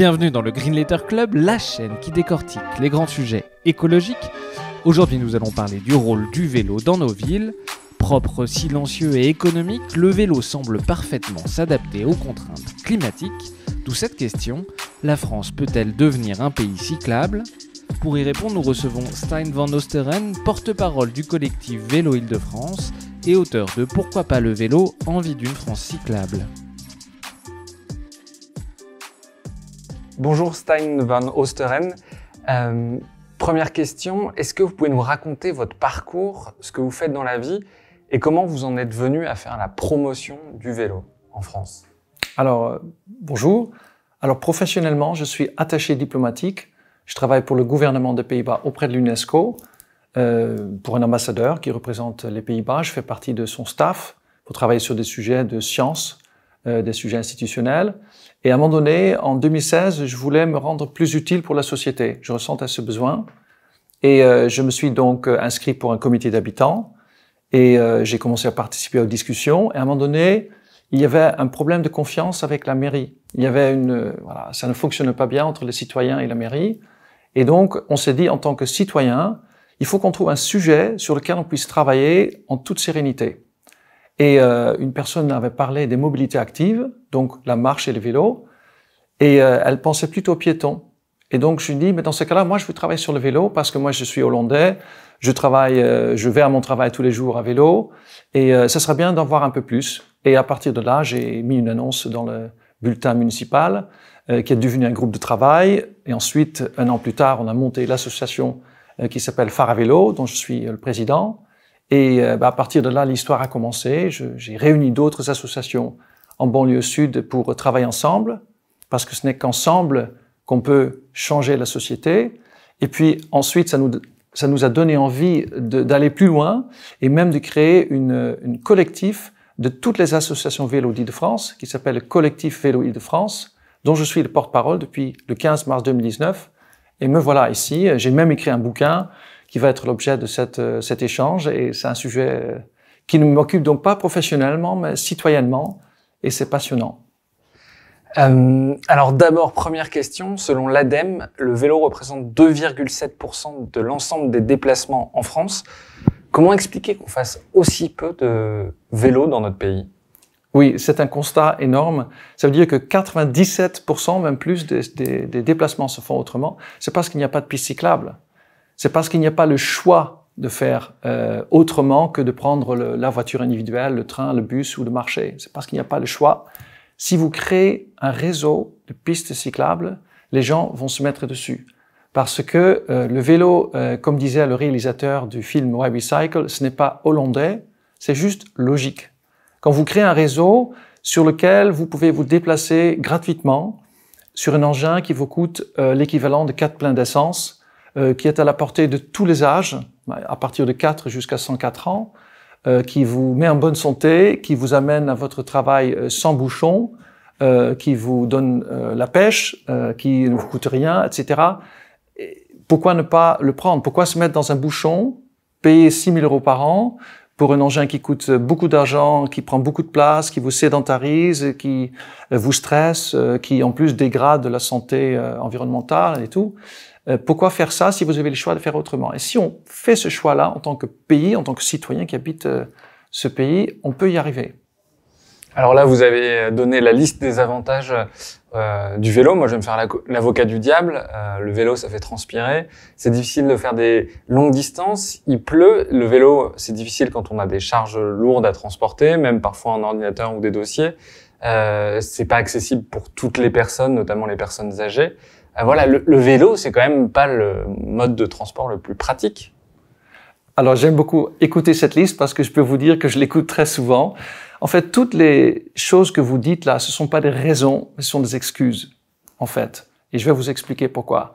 Bienvenue dans le Green Letter Club, la chaîne qui décortique les grands sujets écologiques. Aujourd'hui, nous allons parler du rôle du vélo dans nos villes. Propre, silencieux et économique, le vélo semble parfaitement s'adapter aux contraintes climatiques. D'où cette question la France peut-elle devenir un pays cyclable Pour y répondre, nous recevons Stein van Oosteren, porte-parole du collectif Vélo Île-de-France et auteur de Pourquoi pas le vélo Envie d'une France cyclable. Bonjour Stein van Oosteren. Euh, première question, est-ce que vous pouvez nous raconter votre parcours, ce que vous faites dans la vie et comment vous en êtes venu à faire la promotion du vélo en France Alors, euh, bonjour. Alors, professionnellement, je suis attaché diplomatique. Je travaille pour le gouvernement des Pays-Bas auprès de l'UNESCO euh, pour un ambassadeur qui représente les Pays-Bas. Je fais partie de son staff pour travailler sur des sujets de science, des sujets institutionnels. Et à un moment donné, en 2016, je voulais me rendre plus utile pour la société. Je ressentais ce besoin. Et euh, je me suis donc euh, inscrit pour un comité d'habitants. Et euh, j'ai commencé à participer aux discussions. Et à un moment donné, il y avait un problème de confiance avec la mairie. Il y avait une, voilà, ça ne fonctionne pas bien entre les citoyens et la mairie. Et donc, on s'est dit, en tant que citoyen, il faut qu'on trouve un sujet sur lequel on puisse travailler en toute sérénité. Et euh, une personne avait parlé des mobilités actives, donc la marche et le vélo, et euh, elle pensait plutôt aux piétons. Et donc je lui dis, mais dans ce cas-là, moi je veux travailler sur le vélo parce que moi je suis hollandais, je travaille, euh, je vais à mon travail tous les jours à vélo, et ça serait bien d'en voir un peu plus. Et à partir de là, j'ai mis une annonce dans le bulletin municipal qui est devenu un groupe de travail. Et ensuite, un an plus tard, on a monté l'association qui s'appelle Phare à vélo, dont je suis le président. Et euh, bah, à partir de là, l'histoire a commencé. J'ai réuni d'autres associations en banlieue sud pour travailler ensemble, parce que ce n'est qu'ensemble qu'on peut changer la société. Et puis ensuite, ça nous, ça nous a donné envie d'aller plus loin et même de créer une, collectif de toutes les associations vélo de france qui s'appelle le Collectif Vélo Île-de-France, dont je suis le porte-parole depuis le 15 mars 2019. Et me voilà ici. J'ai même écrit un bouquin qui va être l'objet de cette, euh, cet échange. Et c'est un sujet euh, qui ne m'occupe donc pas professionnellement, mais citoyennement. Et c'est passionnant. Euh, alors d'abord, première question. Selon l'ADEME, le vélo représente 2,7% de l'ensemble des déplacements en France. Comment expliquer qu'on fasse aussi peu de vélos dans notre pays Oui, c'est un constat énorme. Ça veut dire que 97%, même plus, des, des, des déplacements se font autrement. C'est parce qu'il n'y a pas de piste cyclable c'est parce qu'il n'y a pas le choix de faire euh, autrement que de prendre la voiture individuelle, le train, le bus ou le marché. C'est parce qu'il n'y a pas le choix. Si vous créez un réseau de pistes cyclables, les gens vont se mettre dessus. Parce que euh, le vélo, euh, comme disait le réalisateur du film Why We Cycle, ce n'est pas hollandais, c'est juste logique. Quand vous créez un réseau sur lequel vous pouvez vous déplacer gratuitement sur un engin qui vous coûte l'équivalent de quatre pleins d'essence, euh, qui est à la portée de tous les âges, à partir de 4 jusqu'à 104 ans, euh, qui vous met en bonne santé, qui vous amène à votre travail euh, sans bouchon, qui vous donne la pêche, qui ne vous coûte rien, etc. pourquoi ne pas le prendre Pourquoi se mettre dans un bouchon, payer 6 000 euros par an pour un engin qui coûte beaucoup d'argent, qui prend beaucoup de place, qui vous sédentarise, qui vous stresse, qui en plus dégrade la santé environnementale et tout euh, pourquoi faire ça si vous avez le choix de faire autrement Et si on fait ce choix-là en tant que pays, en tant que citoyen qui habite euh, ce pays, on peut y arriver. Alors là, vous avez donné la liste des avantages euh, du vélo. Moi, je vais me faire l'avocat du diable. le vélo, ça fait transpirer. C'est difficile de faire des longues distances. Il pleut. Le vélo, c'est difficile quand on a des charges lourdes à transporter, même parfois un ordinateur ou des dossiers. c'est pas accessible pour toutes les personnes, notamment les personnes âgées. Ah, voilà, le, vélo, c'est quand même pas le mode de transport le plus pratique. Alors j'aime beaucoup écouter cette liste parce que je peux vous dire que je l'écoute très souvent. En fait, toutes les choses que vous dites là, ce ne sont pas des raisons, ce sont des excuses, en fait. Et je vais vous expliquer pourquoi.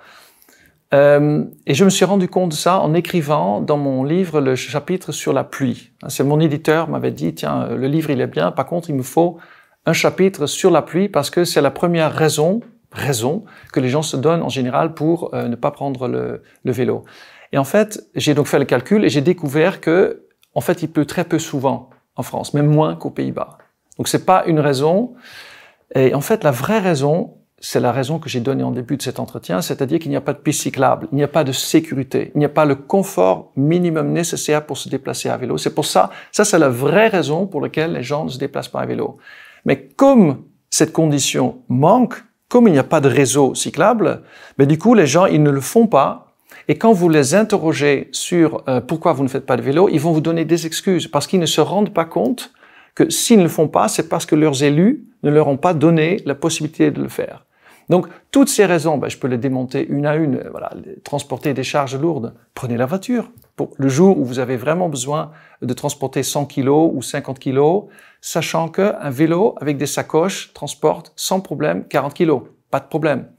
Euh, et je me suis rendu compte de ça en écrivant dans mon livre le chapitre sur la pluie. Hein, c'est mon éditeur m'avait dit, tiens, le livre il est bien, par contre il me faut un chapitre sur la pluie parce que c'est la première raison raison que les gens se donnent en général pour euh, ne pas prendre le, le vélo. Et en fait, j'ai donc fait le calcul et j'ai découvert que, en fait, il pleut très peu souvent en France, même moins qu'aux Pays-Bas. Donc c'est pas une raison. Et en fait, la vraie raison, c'est la raison que j'ai donnée en début de cet entretien, c'est-à-dire qu'il n'y a pas de piste cyclable, il n'y a pas de sécurité, il n'y a pas le confort minimum nécessaire pour se déplacer à vélo. C'est pour ça, ça c'est la vraie raison pour laquelle les gens ne se déplacent pas à vélo. Mais comme cette condition manque, comme il n'y a pas de réseau cyclable, mais ben, du coup, les gens, ils ne le font pas. Et quand vous les interrogez sur euh, pourquoi vous ne faites pas de vélo, ils vont vous donner des excuses parce qu'ils ne se rendent pas compte que s'ils ne le font pas, c'est parce que leurs élus ne leur ont pas donné la possibilité de le faire. Donc, toutes ces raisons, ben, je peux les démonter une à une. Voilà, transporter des charges lourdes, prenez la voiture. Pour le jour où vous avez vraiment besoin de transporter 100 kilos ou 50 kilos, sachant qu'un vélo avec des sacoches transporte sans problème 40 kilos, pas de problème.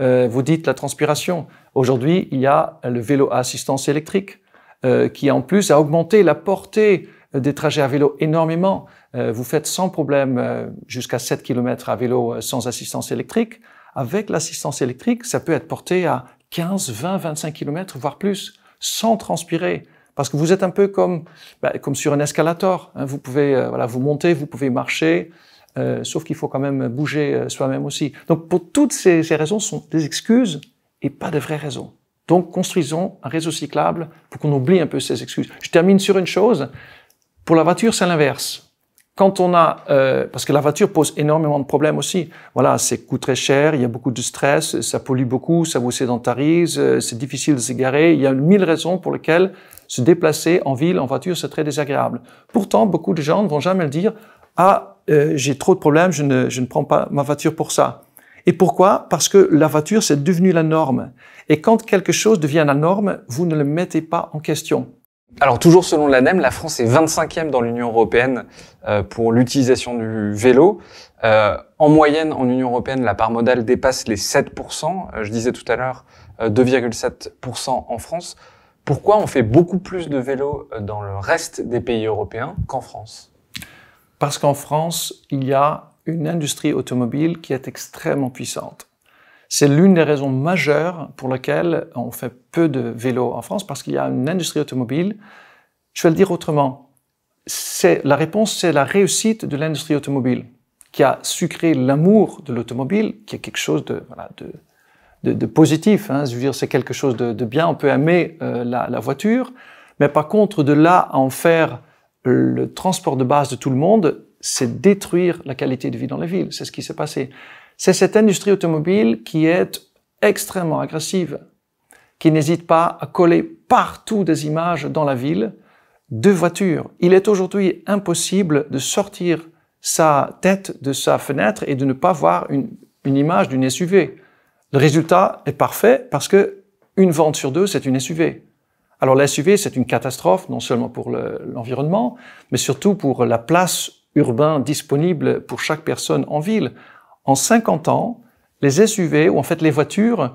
Euh, vous dites la transpiration. Aujourd'hui, il y a le vélo à assistance électrique euh, qui, en plus, a augmenté la portée des trajets à vélo énormément. Euh, vous faites sans problème jusqu'à 7 km à vélo sans assistance électrique. Avec l'assistance électrique, ça peut être porté à 15, 20, 25 km, voire plus, sans transpirer. Parce que vous êtes un peu comme, bah, comme sur un escalator. Hein. Vous pouvez euh, voilà, vous monter, vous pouvez marcher, euh, sauf qu'il faut quand même bouger euh, soi-même aussi. Donc pour toutes ces, ces raisons, ce sont des excuses et pas de vraies raisons. Donc construisons un réseau cyclable pour qu'on oublie un peu ces excuses. Je termine sur une chose. Pour la voiture, c'est l'inverse. Quand on a, euh, parce que la voiture pose énormément de problèmes aussi. Voilà, c'est coûte très cher, il y a beaucoup de stress, ça pollue beaucoup, ça vous sédentarise, euh, c'est difficile de s'égarer. Il y a mille raisons pour lesquelles se déplacer en ville, en voiture, c'est très désagréable. Pourtant, beaucoup de gens ne vont jamais le dire. Ah, euh, j'ai trop de problèmes, je ne, prends pas ma voiture pour ça. Et pourquoi Parce que la voiture, c'est devenu la norme. Et quand quelque chose devient la norme, vous ne le mettez pas en question. Alors toujours selon l'ANEM, la France est 25e dans l'Union européenne euh, pour l'utilisation du vélo. Euh, en moyenne, en Union européenne, la part modale dépasse les 7%. je disais tout à l'heure 2,7% en France. Pourquoi on fait beaucoup plus de vélos euh, dans le reste des pays européens qu'en France Parce qu'en France, il y a une industrie automobile qui est extrêmement puissante. C'est l'une des raisons majeures pour laquelle on fait peu de vélos en France, parce qu'il y a une industrie automobile. Je vais le dire autrement. c'est La réponse, c'est la réussite de l'industrie automobile, qui a sucré l'amour de l'automobile, qui est quelque chose de, voilà, de de, positif. Hein. dire, c'est quelque chose de, bien. On peut aimer euh, la, voiture, mais par contre, de là à en faire le transport de base de tout le monde, c'est détruire la qualité de vie dans les villes. C'est ce qui s'est passé. C'est cette industrie automobile qui est extrêmement agressive, qui n'hésite pas à coller partout des images dans la ville de voitures. Il est aujourd'hui impossible de sortir sa tête de sa fenêtre et de ne pas voir une, une image d'une SUV. Le résultat est parfait parce que une vente sur deux, c'est une SUV. Alors la SUV, c'est une catastrophe, non seulement pour l'environnement, mais surtout pour la place urbaine disponible pour chaque personne en ville. En 50 ans, les SUV, ou en fait les voitures,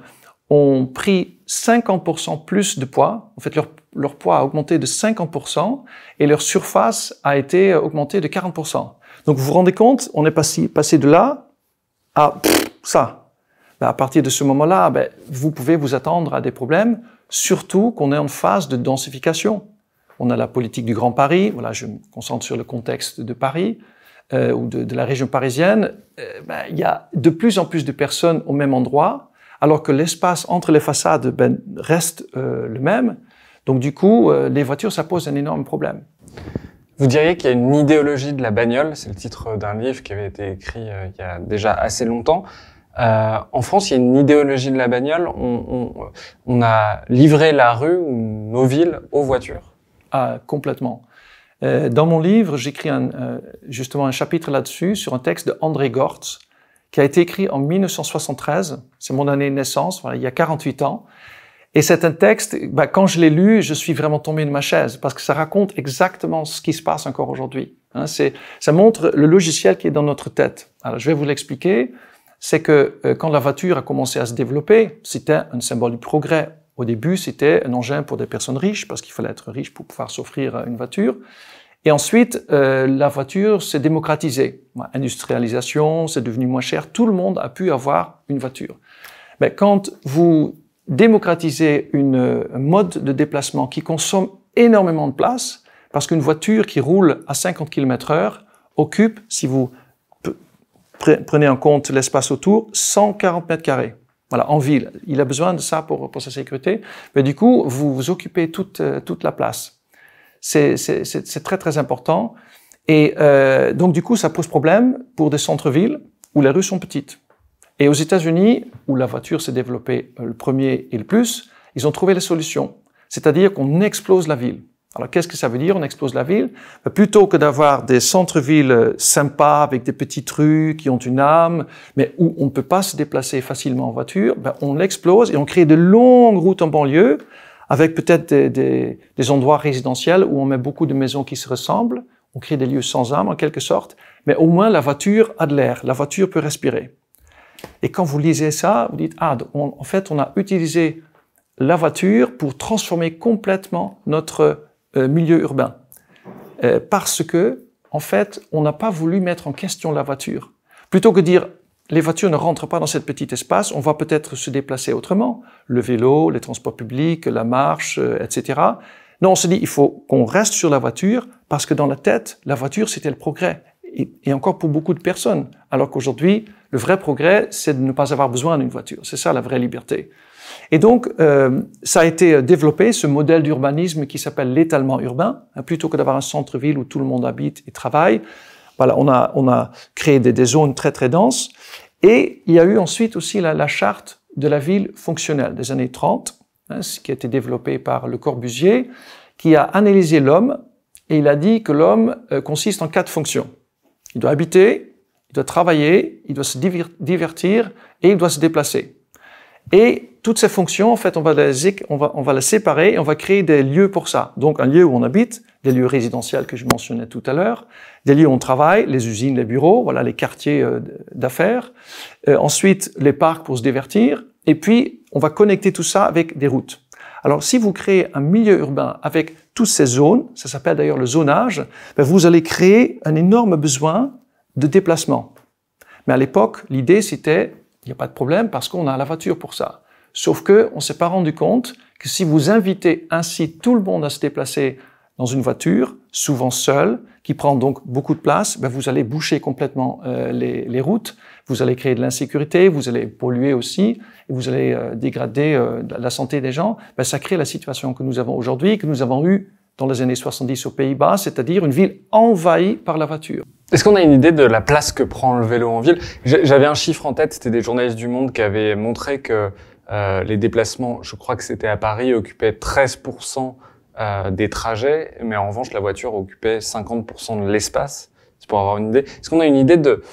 ont pris 50% plus de poids. En fait, leur, leur, poids a augmenté de 50% et leur surface a été augmentée de 40%. Donc vous vous rendez compte, on est passé, passé de là à ça. Ben, à partir de ce moment-là, ben, vous pouvez vous attendre à des problèmes, surtout qu'on est en phase de densification. On a la politique du Grand Paris, voilà, je me concentre sur le contexte de Paris euh, ou de, la région parisienne. Euh, ben, il y a de plus en plus de personnes au même endroit, alors que l'espace entre les façades reste euh, le même. Donc du coup, les voitures, ça pose un énorme problème. Vous diriez qu'il y a une idéologie de la bagnole, c'est le titre d'un livre qui avait été écrit il y a déjà assez longtemps. Euh, en France, il y a une idéologie de la bagnole. On, a livré la rue ou nos villes aux voitures. Ah, complètement. Euh, dans mon livre, j'écris euh, justement un chapitre là-dessus sur un texte de André Gortz qui a été écrit en 1973. C'est mon année de naissance, il y a 48 ans. Et c'est un texte, bah, quand je l'ai lu, je suis vraiment tombé de ma chaise parce que ça raconte exactement ce qui se passe encore aujourd'hui. Hein. ça montre le logiciel qui est dans notre tête. Alors, je vais vous l'expliquer c'est que euh, quand la voiture a commencé à se développer, c'était un symbole du progrès. Au début, c'était un engin pour des personnes riches, parce qu'il fallait être riche pour pouvoir s'offrir euh, une voiture. Et ensuite, euh, la voiture s'est démocratisée. Industrialisation, c'est devenu moins cher. Tout le monde a pu avoir une voiture. Mais quand vous démocratisez une, un mode de déplacement qui consomme énormément de place, parce qu'une voiture qui roule à 50 km heure occupe, si vous prenez en compte l'espace autour, 140 mètres carrés. Voilà, en ville. Il a besoin de ça pour, pour sa sécurité. Mais du coup, vous, vous occupez toute, euh, toute la place. C'est très, très important. Et euh, donc, du coup, ça pose problème pour des centres-villes où les rues sont petites. Et aux États-Unis, où la voiture s'est développée euh, le premier et le plus, ils ont trouvé la solution, C'est-à-dire qu'on explose la ville. Alors qu'est-ce que ça veut dire On explose la ville. Ben, plutôt que d'avoir des centres-villes euh, sympas avec des petites rues qui ont une âme, mais où on ne peut pas se déplacer facilement en voiture, ben, on l'explose et on crée de longues routes en banlieue avec peut-être des, endroits résidentiels où on met beaucoup de maisons qui se ressemblent. On crée des lieux sans âme en quelque sorte, mais au moins la voiture a de l'air, la voiture peut respirer. Et quand vous lisez ça, vous dites ah en fait on a utilisé la voiture pour transformer complètement notre euh, milieu urbain. Euh, parce que, en fait, on n'a pas voulu mettre en question la voiture. Plutôt que dire les voitures ne rentrent pas dans cet petit espace, on va peut-être se déplacer autrement, le vélo, les transports publics, la marche, euh, etc. Non, on se dit il faut qu'on reste sur la voiture parce que dans la tête, la voiture c'était le progrès et, encore pour beaucoup de personnes. Alors qu'aujourd'hui, le vrai progrès, c'est de ne pas avoir besoin d'une voiture. C'est ça la vraie liberté. Et donc, euh, ça a été développé, ce modèle d'urbanisme qui s'appelle l'étalement urbain. Hein, plutôt que d'avoir un centre-ville où tout le monde habite et travaille, voilà, on a, on a créé des, zones très, très denses. Et il y a eu ensuite aussi la, charte de la ville fonctionnelle des années 30, hein, qui a été développée par Le Corbusier, qui a analysé l'homme et il a dit que l'homme euh, consiste en quatre fonctions. Il doit habiter, il doit travailler, il doit se divertir et il doit se déplacer. Et toutes ces fonctions, en fait, on va les, on va, on va les séparer et on va créer des lieux pour ça. Donc, un lieu où on habite, des lieux résidentiels que je mentionnais tout à l'heure, des lieux où on travaille, les usines, les bureaux, voilà, les quartiers euh, d'affaires. Euh, ensuite, les parcs pour se divertir. Et puis, on va connecter tout ça avec des routes. Alors, si vous créez un milieu urbain avec toutes ces zones, ça s'appelle d'ailleurs le zonage, ben vous allez créer un énorme besoin de déplacement. Mais à l'époque, l'idée, c'était, il n'y a pas de problème parce qu'on a la voiture pour ça. Sauf que on s'est pas rendu compte que si vous invitez ainsi tout le monde à se déplacer dans une voiture, souvent seule, qui prend donc beaucoup de place, ben vous allez boucher complètement euh, les, routes, vous allez créer de l'insécurité, vous allez polluer aussi, et vous allez euh, dégrader euh, la santé des gens. Ben ça crée la situation que nous avons aujourd'hui, que nous avons eue dans les années 70 aux Pays-Bas, c'est-à-dire une ville envahie par la voiture. Est-ce qu'on a une idée de la place que prend le vélo en ville J'avais un chiffre en tête, c'était des journalistes du Monde qui avaient montré que euh, les déplacements, je crois que c'était à Paris, occupaient 13% euh, des trajets, mais en revanche, la voiture occupait 50% de l'espace. C'est pour avoir une idée. Est-ce qu'on a une idée de,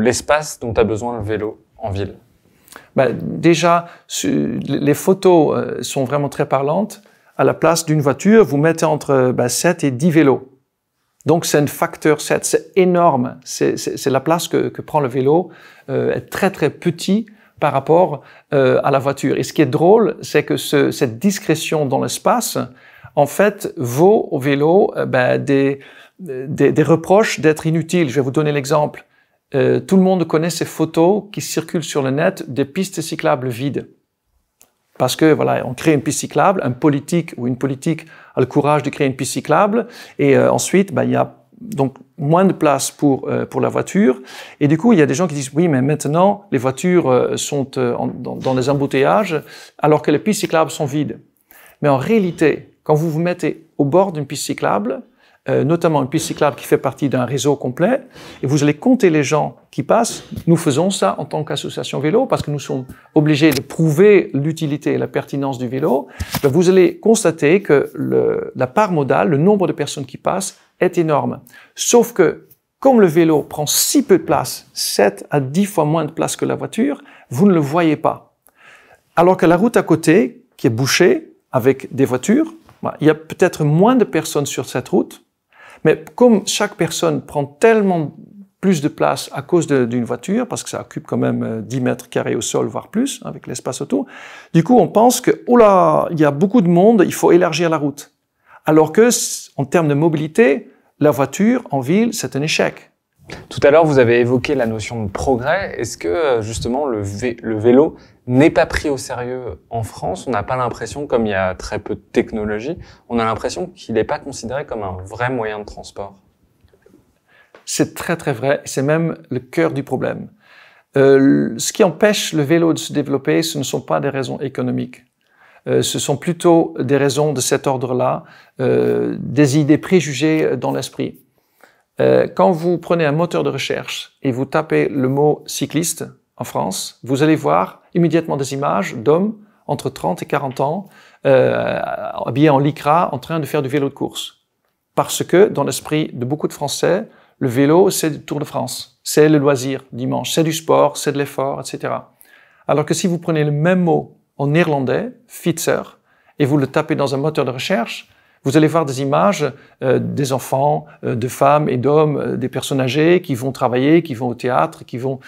l'espace dont a besoin le vélo en ville bah, Déjà, les photos euh, sont vraiment très parlantes. À la place d'une voiture, vous mettez entre 7 bah, et 10 vélos. Donc c'est un facteur 7, c'est énorme. C'est la place que, prend le vélo, est très très petit par rapport euh, à la voiture. Et ce qui est drôle, c'est que cette discrétion dans l'espace, en fait, vaut au vélo euh, ben, des, des, reproches d'être inutile. Je vais vous donner l'exemple. Euh, tout le monde connaît ces photos qui circulent sur le net des pistes cyclables vides. Parce que voilà, on crée une piste cyclable, un politique ou une politique a le courage de créer une piste cyclable, et ensuite, ben, il y a donc moins de place euh, pour la voiture. Et du coup, il y a des gens qui disent oui, mais maintenant les voitures euh, sont euh, dans, dans, les embouteillages alors que les pistes cyclables sont vides. Mais en réalité, quand vous vous mettez au bord d'une piste cyclable, euh, notamment une piste cyclable qui fait partie d'un réseau complet, et vous allez compter les gens qui passent. Nous faisons ça en tant qu'association vélo parce que nous sommes obligés de prouver l'utilité et la pertinence du vélo. Ben, vous allez constater que le, la part modale, le nombre de personnes qui passent, est énorme. Sauf que comme le vélo prend si peu de place, 7 à 10 fois moins de place que la voiture, vous ne le voyez pas. Alors que la route à côté, qui est bouchée avec des voitures, ben, il y a peut-être moins de personnes sur cette route, mais comme chaque personne prend tellement plus de place à cause d'une voiture, parce que ça occupe quand même 10 euh, mètres carrés au sol, voire plus, hein, avec l'espace autour. Du coup, on pense que, oh là, il y a beaucoup de monde, il faut élargir la route. Alors que, en termes de mobilité, la voiture en ville, c'est un échec. Tout à l'heure, vous avez évoqué la notion de progrès. Est-ce que, euh, justement, le, le vélo n'est pas pris au sérieux en France. On n'a pas l'impression, comme il y a très peu de technologie, on a l'impression qu'il n'est pas considéré comme un vrai moyen de transport. C'est très très vrai. C'est même le cœur du problème. Euh, ce qui empêche le vélo de se développer, ce ne sont pas des raisons économiques. Euh, ce sont plutôt des raisons de cet ordre-là, euh, des idées préjugées dans l'esprit. quand vous prenez un moteur de recherche et vous tapez le mot cycliste, en France, vous allez voir immédiatement des images d'hommes entre 30 et 40 ans, euh, habillés en lycra, en train de faire du vélo de course. Parce que dans l'esprit de beaucoup de Français, le vélo, c'est le Tour de France, c'est le loisir dimanche, c'est du sport, c'est de l'effort, etc. Alors que si vous prenez le même mot en néerlandais, fietser, et vous le tapez dans un moteur de recherche, vous allez voir des images euh, des enfants, euh, de femmes et d'hommes, euh, des personnes âgées qui vont travailler, qui vont au théâtre, qui vont,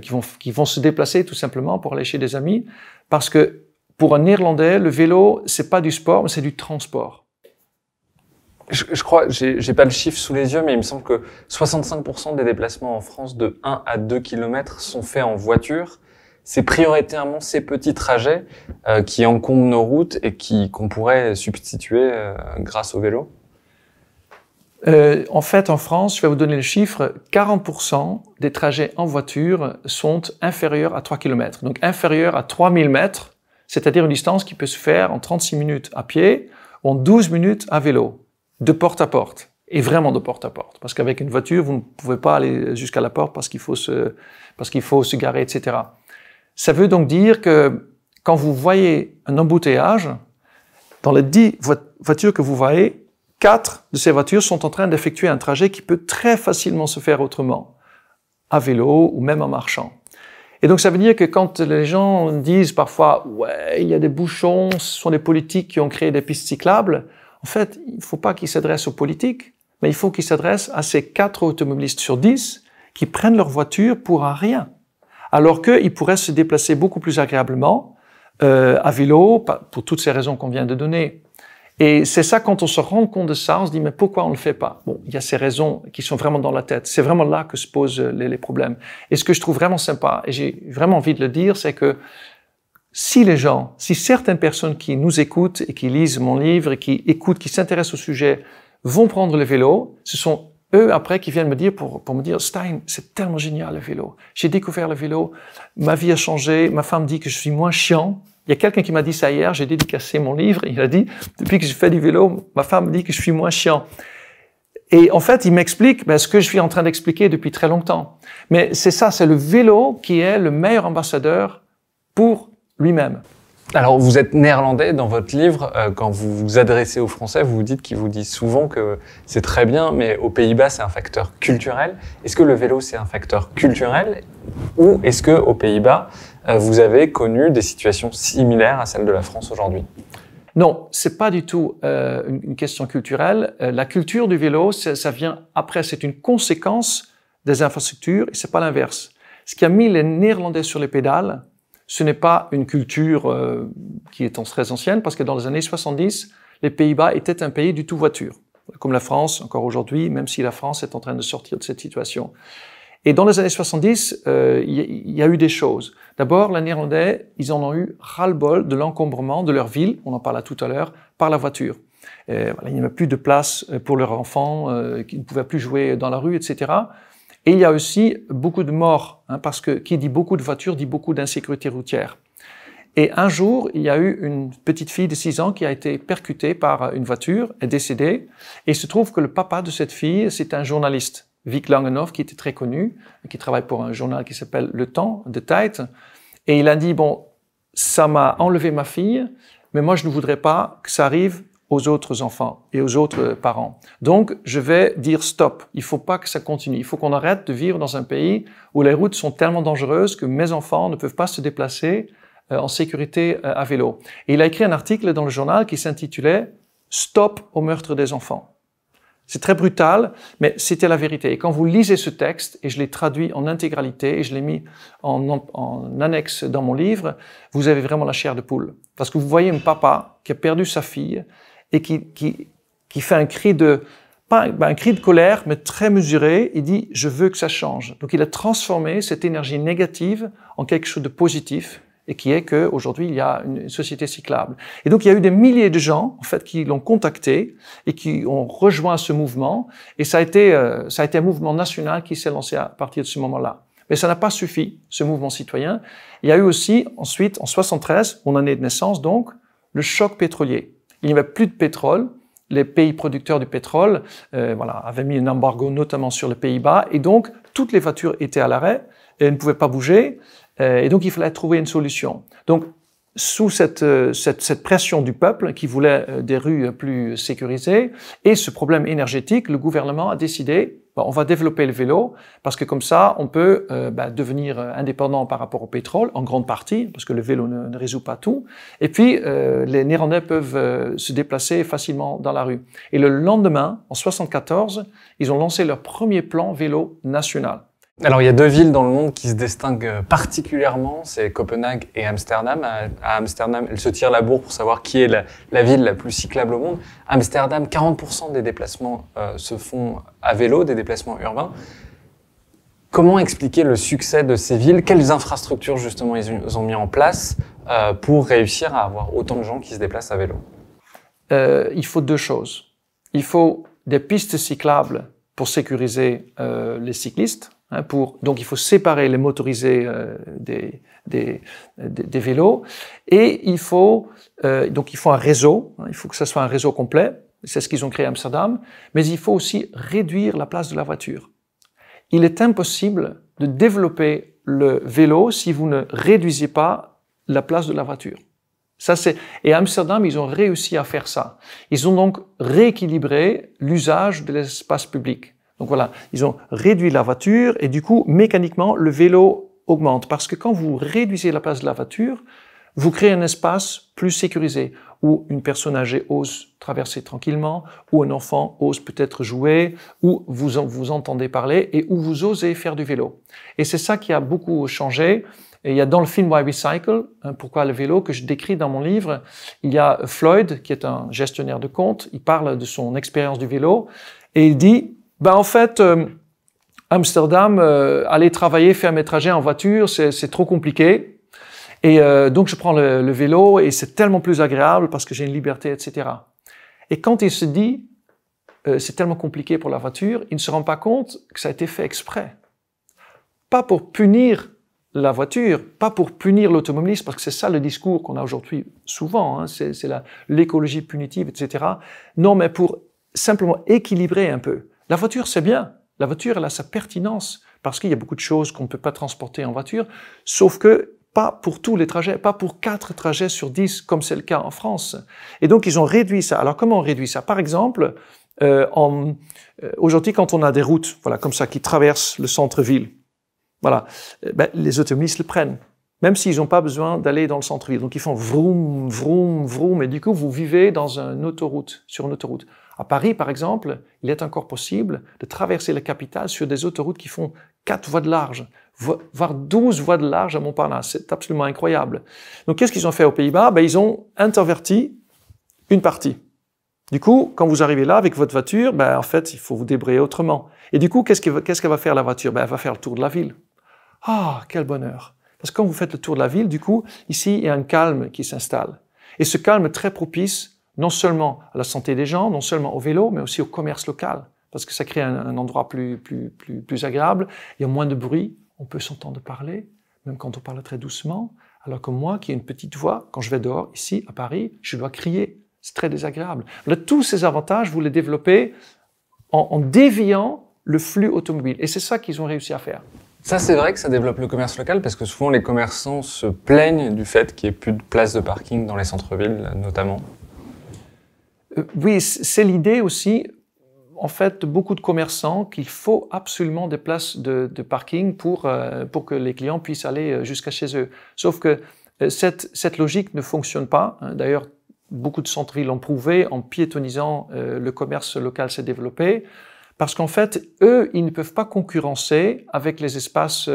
qui vont, qui vont se déplacer tout simplement pour aller chez des amis. Parce que pour un Irlandais, le vélo, c'est pas du sport, mais c'est du transport. Je, je crois, j'ai pas le chiffre sous les yeux, mais il me semble que 65% des déplacements en France de 1 à 2 km sont faits en voiture c'est prioritairement ces petits trajets euh, qui encombrent nos routes et qui qu'on pourrait substituer euh, grâce au vélo euh, En fait, en France, je vais vous donner le chiffre, 40% des trajets en voiture sont inférieurs à 3 km, donc inférieurs à 3000 mètres, c'est-à-dire une distance qui peut se faire en 36 minutes à pied ou en 12 minutes à vélo, de porte à porte et vraiment de porte à porte. Parce qu'avec une voiture, vous ne pouvez pas aller jusqu'à la porte parce qu'il faut se, parce qu'il faut se garer, etc. Ça veut donc dire que quand vous voyez un embouteillage, dans les dix voitures que vous voyez, quatre de ces voitures sont en train d'effectuer un trajet qui peut très facilement se faire autrement, à vélo ou même en marchant. Et donc ça veut dire que quand les gens disent parfois ouais il y a des bouchons, ce sont des politiques qui ont créé des pistes cyclables, en fait il ne faut pas qu'ils s'adressent aux politiques, mais il faut qu'ils s'adressent à ces quatre automobilistes sur dix qui prennent leur voiture pour un rien alors qu'ils pourraient se déplacer beaucoup plus agréablement euh, à vélo pour toutes ces raisons qu'on vient de donner. Et c'est ça, quand on se rend compte de ça, on se dit, mais pourquoi on ne le fait pas Bon, il y a ces raisons qui sont vraiment dans la tête. C'est vraiment là que se posent euh, les, problèmes. Et ce que je trouve vraiment sympa, et j'ai vraiment envie de le dire, c'est que si les gens, si certaines personnes qui nous écoutent et qui lisent mon livre qui écoutent, qui s'intéressent au sujet, vont prendre le vélo, ce sont eux, après, qui viennent me dire, pour, pour me dire, Stein, c'est tellement génial le vélo. J'ai découvert le vélo, ma vie a changé, ma femme dit que je suis moins chiant. Il y a quelqu'un qui m'a dit ça hier, j'ai dédicacé mon livre, il a dit, depuis que je fais du vélo, ma femme dit que je suis moins chiant. Et en fait, il m'explique ben, ce que je suis en train d'expliquer depuis très longtemps. Mais c'est ça, c'est le vélo qui est le meilleur ambassadeur pour lui-même. Alors, vous êtes néerlandais dans votre livre. Euh, quand vous vous adressez aux Français, vous vous dites qu'ils vous disent souvent que c'est très bien, mais aux Pays-Bas, c'est un facteur culturel. Est-ce que le vélo, c'est un facteur culturel ou est-ce que aux Pays-Bas, euh, vous avez connu des situations similaires à celles de la France aujourd'hui non, c'est pas du tout euh, une, question culturelle. la culture du vélo, ça vient après, c'est une conséquence des infrastructures et c'est pas l'inverse. Ce qui a mis les Néerlandais sur les pédales, ce n'est pas une culture euh, qui est très ancienne, parce que dans les années 70, les Pays-Bas étaient un pays du tout voiture, comme la France encore aujourd'hui, même si la France est en train de sortir de cette situation. Et dans les années 70, euh, il y, a eu des choses. D'abord, les Néerlandais, ils en ont eu ras-le-bol de l'encombrement de leur ville, on en parla tout à l'heure, par la voiture. Euh, voilà, il n'y avait plus de place pour leurs enfants, qui ne pouvaient plus jouer dans la rue, etc. Et il y a aussi beaucoup de morts, hein, parce que qui dit beaucoup de voitures dit beaucoup d'insécurité routière. Et un jour, il y a eu une petite fille de 6 ans qui a été percutée par une voiture, est décédée. Et il se trouve que le papa de cette fille, c'est un journaliste, Vic Langenhoff, qui était très connu, qui travaille pour un journal qui s'appelle Le Temps de Tite. Et il a dit, bon, ça m'a enlevé ma fille, mais moi je ne voudrais pas que ça arrive aux autres enfants et aux autres parents. Donc, je vais dire stop. Il faut pas que ça continue. Il faut qu'on arrête de vivre dans un pays où les routes sont tellement dangereuses que mes enfants ne peuvent pas se déplacer euh, en sécurité euh, à vélo. Et il a écrit un article dans le journal qui s'intitulait Stop au meurtre des enfants. C'est très brutal, mais c'était la vérité. Et quand vous lisez ce texte, et je l'ai traduit en intégralité, et je l'ai mis en, annexe dans mon livre, vous avez vraiment la chair de poule. Parce que vous voyez un papa qui a perdu sa fille, et qui, qui, qui fait un cri de, pas bah, un cri de colère, mais très mesuré. Il dit, je veux que ça change. Donc il a transformé cette énergie négative en quelque chose de positif et qui est qu'aujourd'hui, il y a une société cyclable. Et donc, il y a eu des milliers de gens, en fait, qui l'ont contacté et qui ont rejoint ce mouvement. Et ça a été, euh, ça a été un mouvement national qui s'est lancé à partir de ce moment-là. Mais ça n'a pas suffi, ce mouvement citoyen. Il y a eu aussi, ensuite, en 73, mon année de naissance, donc, le choc pétrolier il n'y avait plus de pétrole. Les pays producteurs du pétrole euh, voilà, avaient mis un embargo notamment sur les Pays-Bas et donc toutes les voitures étaient à l'arrêt et ne pouvaient pas bouger euh, et donc il fallait trouver une solution. Donc sous cette, euh, pression du peuple qui voulait des rues plus sécurisées et ce problème énergétique, le gouvernement a décidé on va développer le vélo parce que comme ça, on peut euh, bah, devenir euh, indépendant par rapport au pétrole, en grande partie, parce que le vélo ne, résout pas tout. Et puis, euh, les Néerlandais peuvent se déplacer facilement dans la rue. Et le lendemain, en 74, ils ont lancé leur premier plan vélo national. Alors il y a deux villes dans le monde qui se distinguent euh, particulièrement, c'est Copenhague et Amsterdam. À Amsterdam, elles se tirent la bourre pour savoir qui est la, ville la plus cyclable au monde. Amsterdam, 40% des déplacements euh, se font à vélo, des déplacements urbains. Comment expliquer le succès de ces villes Quelles infrastructures justement ils ont mis en place euh, pour réussir à avoir autant de gens qui se déplacent à vélo Il faut deux choses. Il faut des pistes cyclables pour sécuriser les cyclistes Hein, donc il faut séparer les motorisés euh, des, vélos et il faut euh, donc il faut un réseau. Hein, il faut que ce soit un réseau complet. C'est ce qu'ils ont créé à Amsterdam. Mais il faut aussi réduire la place de la voiture. Il est impossible de développer le vélo si vous ne réduisez pas la place de la voiture. et à Amsterdam, ils ont réussi à faire ça. Ils ont donc rééquilibré l'usage de l'espace public. Donc voilà, ils ont réduit la voiture et du coup, mécaniquement, le vélo augmente. Parce que quand vous réduisez la place de la voiture, vous créez un espace plus sécurisé où une personne âgée ose traverser tranquillement, où un enfant ose peut-être jouer, où vous vous entendez parler et où vous osez faire du vélo. Et c'est ça qui a beaucoup changé. Et il y a dans le film Why We Cycle, hein, pourquoi le vélo, que je décris dans mon livre, il y a Floyd, qui est un gestionnaire de compte, il parle de son expérience du vélo, et il dit, ben, en fait, euh, Amsterdam, euh, aller travailler, faire mes trajets en voiture, c'est trop compliqué. Et euh, donc, je prends le, vélo et c'est tellement plus agréable parce que j'ai une liberté, etc. Et quand il se dit, c'est tellement compliqué pour la voiture, il ne se rend pas compte que ça a été fait exprès. Pas pour punir la voiture, pas pour punir l'automobiliste, parce que c'est ça le discours qu'on a aujourd'hui souvent, hein, c'est l'écologie punitive, etc. Non, mais pour simplement équilibrer un peu. La voiture, c'est bien. La voiture, elle a sa pertinence parce qu'il y a beaucoup de choses qu'on ne peut pas transporter en voiture, sauf que pas pour tous les trajets, pas pour quatre trajets sur 10 comme c'est le cas en France. Et donc, ils ont réduit ça. Alors, comment on réduit ça Par exemple, euh, euh, aujourd'hui, quand on a des routes voilà, comme ça qui traversent le centre-ville, voilà, euh, ben, les automobilistes le prennent même s'ils n'ont pas besoin d'aller dans le centre-ville. Donc ils font vroom, vroom, vroom, et du coup vous vivez dans une autoroute, sur une autoroute. À Paris, par exemple, il est encore possible de traverser la capitale sur des autoroutes qui font 4 voies de large, voire 12 voies de large à Montparnasse. C'est absolument incroyable. Donc, qu'est-ce qu'ils ont fait aux Pays-Bas ben, Ils ont interverti une partie. Du coup, quand vous arrivez là avec votre voiture, ben, en fait, il faut vous débrouiller autrement. Et du coup, qu'est-ce qu'elle va, faire la voiture ben, Elle va faire le tour de la ville. Ah, quel bonheur Parce que quand vous faites le tour de la ville, du coup, ici, il y a un calme qui s'installe. Et ce calme très propice non seulement à la santé des gens, non seulement au vélo, mais aussi au commerce local, parce que ça crée un, endroit plus, plus, plus, plus agréable, il y a moins de bruit, on peut s'entendre parler, même quand on parle très doucement, alors que moi, qui ai une petite voix, quand je vais dehors, ici, à Paris, je dois crier. C'est très désagréable. Là, tous ces avantages, vous les développez en, en déviant le flux automobile. Et c'est ça qu'ils ont réussi à faire. Ça, c'est vrai que ça développe le commerce local parce que souvent les commerçants se plaignent du fait qu'il n'y ait plus de places de parking dans les centres-villes, notamment. Euh, oui, c'est l'idée aussi, en fait, de beaucoup de commerçants qu'il faut absolument des places de, parking euh, pour, que les clients puissent aller euh, jusqu'à chez eux. Sauf que cette, logique ne fonctionne pas. Hein. D'ailleurs, beaucoup de centres l'ont prouvé, en piétonnisant le commerce local s'est développé. Parce qu'en fait, eux, ils ne peuvent pas concurrencer avec les espaces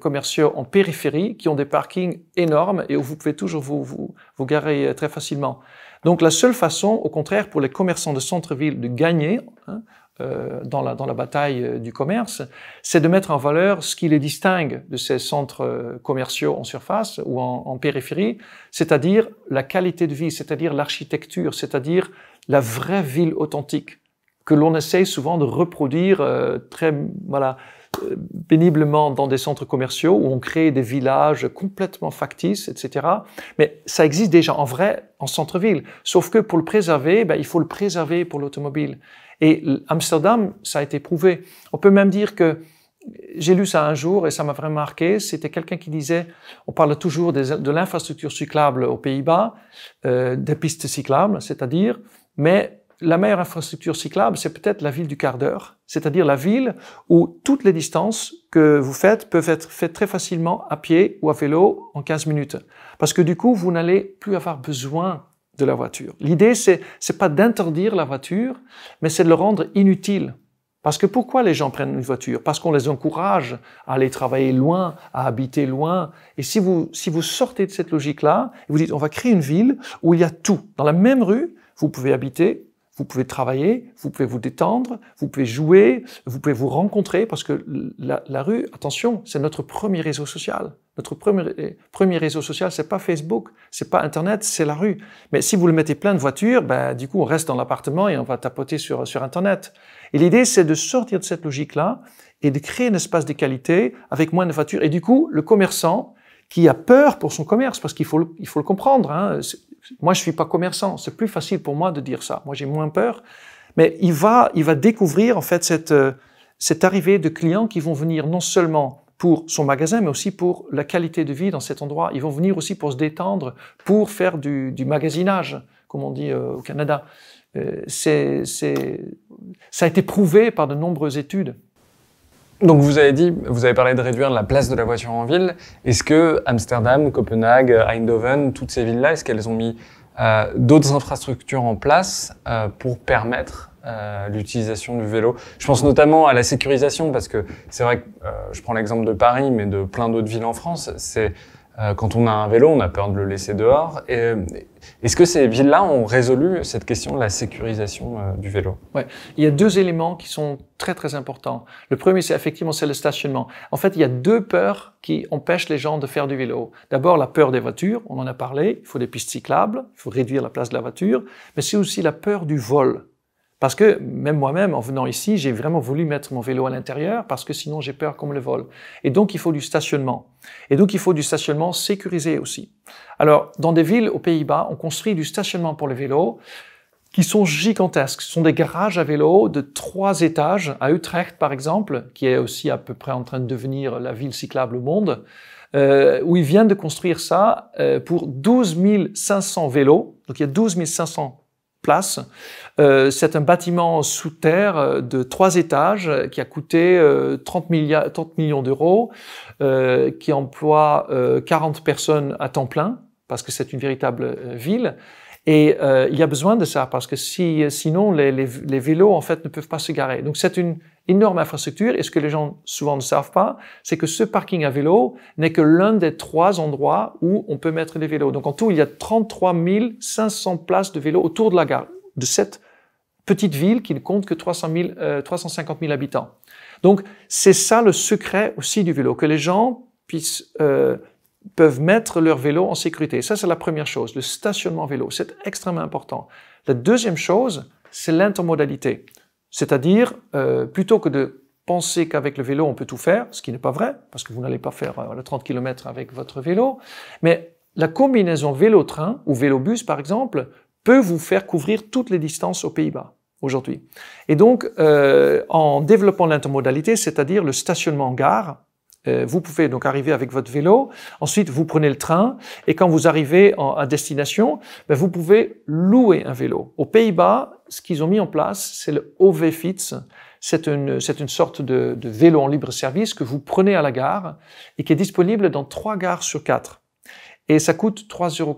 commerciaux en périphérie qui ont des parkings énormes et où vous pouvez toujours vous garer très facilement. Donc la seule façon, au contraire, pour les commerçants de centre-ville de gagner hein, euh, dans, la, dans la bataille euh, du commerce, c'est de mettre en valeur ce qui les distingue de ces centres euh, commerciaux en surface ou en, périphérie, c'est-à-dire la qualité de vie, c'est-à-dire l'architecture, c'est-à-dire la vraie ville authentique que l'on essaye souvent de reproduire très voilà péniblement dans des centres commerciaux où on crée des villages complètement factices, etc. Mais ça existe déjà en vrai en centre-ville. Sauf que pour le préserver, ben, il faut le préserver pour l'automobile. Et Amsterdam, ça a été prouvé. On peut même dire que j'ai lu ça un jour et ça m'a vraiment marqué. C'était quelqu'un qui disait, on parle toujours de l'infrastructure cyclable aux Pays-Bas, euh, des pistes cyclables, c'est-à-dire, mais la meilleure infrastructure cyclable, c'est peut-être la ville du quart d'heure, c'est-à-dire la ville où toutes les distances que vous faites peuvent être faites très facilement à pied ou à vélo en 15 minutes. Parce que du coup, vous n'allez plus avoir besoin de la voiture. L'idée, c'est, c'est pas d'interdire la voiture, mais c'est de le rendre inutile. Parce que pourquoi les gens prennent une voiture Parce qu'on les encourage à aller travailler loin, à habiter loin. Et si vous, si vous sortez de cette logique-là, vous dites, on va créer une ville où il y a tout. Dans la même rue, vous pouvez habiter vous pouvez travailler, vous pouvez vous détendre, vous pouvez jouer, vous pouvez vous rencontrer, parce que la, rue, attention, c'est notre premier réseau social. Notre premier, eh, premier réseau social, c'est pas Facebook, c'est pas Internet, c'est la rue. Mais si vous le mettez plein de voitures, ben, du coup, on reste dans l'appartement et on va tapoter sur, sur Internet. Et l'idée, c'est de sortir de cette logique-là et de créer un espace de qualité avec moins de voitures. Et du coup, le commerçant, qui a peur pour son commerce, parce qu'il faut, il faut le comprendre. Hein. Moi, je suis pas commerçant. C'est plus facile pour moi de dire ça. Moi, j'ai moins peur. Mais il va, il va découvrir en fait cette, euh, cette arrivée de clients qui vont venir non seulement pour son magasin, mais aussi pour la qualité de vie dans cet endroit. Ils vont venir aussi pour se détendre, pour faire du, du magasinage, comme on dit euh, au Canada. Euh, c'est, ça a été prouvé par de nombreuses études. Donc vous avez dit, vous avez parlé de réduire la place de la voiture en ville. Est-ce que Amsterdam, Copenhague, Eindhoven, toutes ces villes-là, est-ce qu'elles ont mis euh, d'autres infrastructures en place euh, pour permettre euh, l'utilisation du vélo Je pense notamment à la sécurisation parce que c'est vrai que je prends l'exemple de Paris, mais de plein d'autres villes en France, c'est euh, quand on a un vélo, on a peur de le laisser dehors. Euh, est-ce que ces villes-là ont résolu cette question de la sécurisation euh, du vélo Ouais, il y a deux éléments qui sont très très importants. Le premier, c'est effectivement c'est le stationnement. En fait, il y a deux peurs qui empêchent les gens de faire du vélo. D'abord, la peur des voitures. On en a parlé. Il faut des pistes cyclables. Il faut réduire la place de la voiture. Mais c'est aussi la peur du vol. Parce que même moi-même, en venant ici, j'ai vraiment voulu mettre mon vélo à l'intérieur parce que sinon j'ai peur qu'on me le vole. Et donc il faut du stationnement. Et donc il faut du stationnement sécurisé aussi. Alors dans des villes aux Pays-Bas, on construit du stationnement pour les vélos qui sont gigantesques. Ce sont des garages à vélo de trois étages à Utrecht par exemple, qui est aussi à peu près en train de devenir la ville cyclable au monde, euh, où ils viennent de construire ça euh, pour 12 500 vélos. Donc il y a 12 500 euh, c'est un bâtiment sous terre euh, de trois étages qui a coûté 30, euh, millions d'euros, qui emploie 40 personnes à temps plein, parce que c'est une véritable ville. Et il y a besoin de ça, parce que sinon les, les vélos, en fait, ne peuvent pas se garer. Donc c'est une énorme infrastructure. Et ce que les gens souvent ne savent pas, c'est que ce parking à vélo n'est que l'un des trois endroits où on peut mettre les vélos. Donc en tout, il y a 33 500 places de vélos autour de la gare, de cette petite ville qui ne compte que 350 000 euh, habitants. Donc c'est ça le secret aussi du vélo, que les gens puissent... Euh, peuvent mettre leur vélo en sécurité. Ça, c'est la première chose, le stationnement vélo. C'est extrêmement important. La deuxième chose, c'est l'intermodalité. C'est-à-dire, euh, plutôt que de penser qu'avec le vélo, on peut tout faire, ce qui n'est pas vrai, parce que vous n'allez pas faire euh, le 30 km avec votre vélo, mais la combinaison vélo-train ou vélo-bus, par exemple, peut vous faire couvrir toutes les distances aux Pays-Bas aujourd'hui. Et donc, euh, en développant l'intermodalité, c'est-à-dire le stationnement en gare, euh, vous pouvez donc arriver avec votre vélo, ensuite vous prenez le train, et quand vous arrivez à destination, ben, vous pouvez louer un vélo. Aux Pays-Bas, ce qu'ils ont mis en place, c'est le OV-Fits. C'est une, c'est une sorte de, vélo en libre service que vous prenez à la gare et qui est disponible dans trois gares sur quatre. Et ça coûte 3,85 euros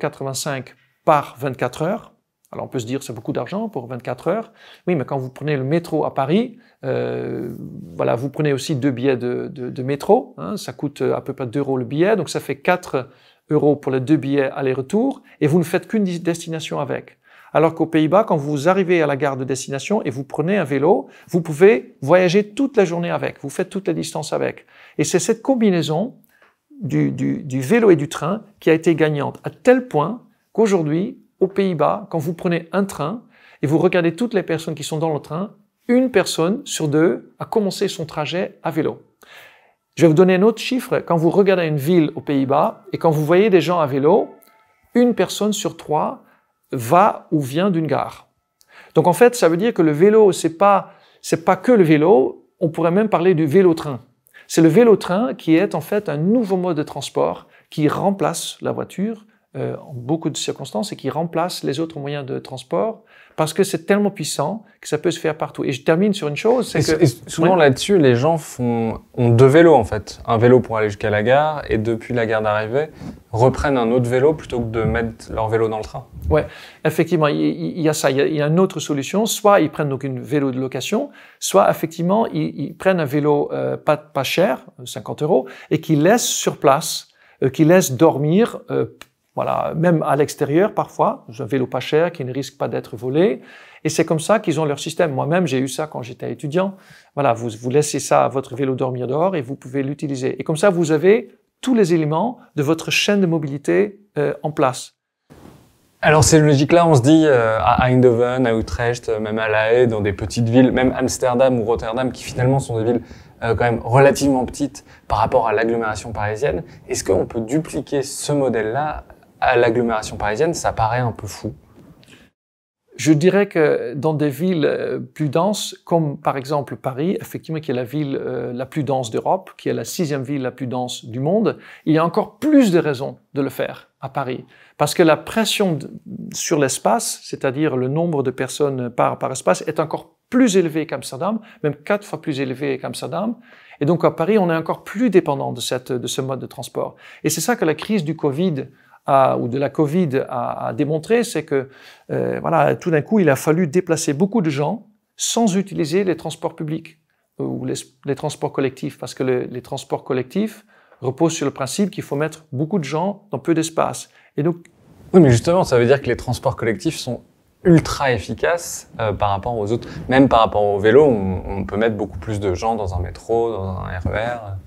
par 24 heures. Alors on peut se dire c'est beaucoup d'argent pour 24 heures. Oui, mais quand vous prenez le métro à Paris, euh, voilà, vous prenez aussi deux billets de, métro. Hein. ça coûte euh, à peu près 2 euros le billet, donc ça fait 4 euros pour les deux billets aller-retour, et vous ne faites qu'une destination avec. Alors qu'aux Pays-Bas, quand vous arrivez à la gare de destination et vous prenez un vélo, vous pouvez voyager toute la journée avec, vous faites toute la distance avec. Et c'est cette combinaison du vélo et du train qui a été gagnante, à tel point qu'aujourd'hui, aux Pays-Bas, quand vous prenez un train et vous regardez toutes les personnes qui sont dans le train, une personne sur deux a commencé son trajet à vélo. Je vais vous donner un autre chiffre. Quand vous regardez une ville aux Pays-Bas et quand vous voyez des gens à vélo, une personne sur trois va ou vient d'une gare. Donc en fait, ça veut dire que le vélo, c'est pas c'est pas que le vélo. On pourrait même parler du vélo-train. C'est le vélo-train qui est en fait un nouveau mode de transport qui remplace la voiture euh, en beaucoup de circonstances et qui remplace les autres moyens de transport parce que c'est tellement puissant que ça peut se faire partout. Et je termine sur une chose, c'est souvent là-dessus, les gens font, ont deux vélos en fait. Un vélo pour aller jusqu'à la gare et depuis la gare d'arrivée, reprennent un autre vélo plutôt que de mettre leur vélo dans le train. Ouais, effectivement, il y, a ça. Il y, a une autre solution. Soit ils prennent donc une vélo de location, soit effectivement, ils, prennent un vélo euh, pas, pas cher, 50 euros, et qu'ils laissent sur place, euh, qu'ils laissent dormir voilà, même à l'extérieur parfois, un vélo pas cher qui ne risque pas d'être volé. Et c'est comme ça qu'ils ont leur système. Moi-même, j'ai eu ça quand j'étais étudiant. Voilà, vous, vous laissez ça à votre vélo dormir dehors et vous pouvez l'utiliser. Et comme ça, vous avez tous les éléments de votre chaîne de mobilité euh, en place. Alors ces logique là on se dit euh, à Eindhoven, à Utrecht, euh, même à La Haye, dans des petites villes, même Amsterdam ou Rotterdam, qui finalement sont des villes quand même relativement petites par rapport à l'agglomération parisienne. Est-ce qu'on peut dupliquer ce modèle-là à l'agglomération parisienne, ça paraît un peu fou. Je dirais que dans des villes euh, plus denses, comme par exemple Paris, effectivement qui est la ville euh, la plus dense d'Europe, qui est la sixième ville la plus dense du monde, il y a encore plus de raisons de le faire à Paris. Parce que la pression sur l'espace, c'est-à-dire le nombre de personnes par, espace, est encore plus élevée qu'Amsterdam, même quatre fois plus élevée qu'Amsterdam. Et donc à Paris, on est encore plus dépendant de ce mode de transport. Et c'est ça que la crise du Covid ou de la Covid a, a démontré, c'est que euh, voilà, tout d'un coup, il a fallu déplacer beaucoup de gens sans utiliser les transports publics euh, ou les, transports collectifs, parce que les transports collectifs reposent sur le principe qu'il faut mettre beaucoup de gens dans peu d'espace. Et donc, oui, mais justement, ça veut dire que les transports collectifs sont ultra efficaces euh, par rapport aux autres. Même par rapport au vélo, on, peut mettre beaucoup plus de gens dans un métro, dans un RER. E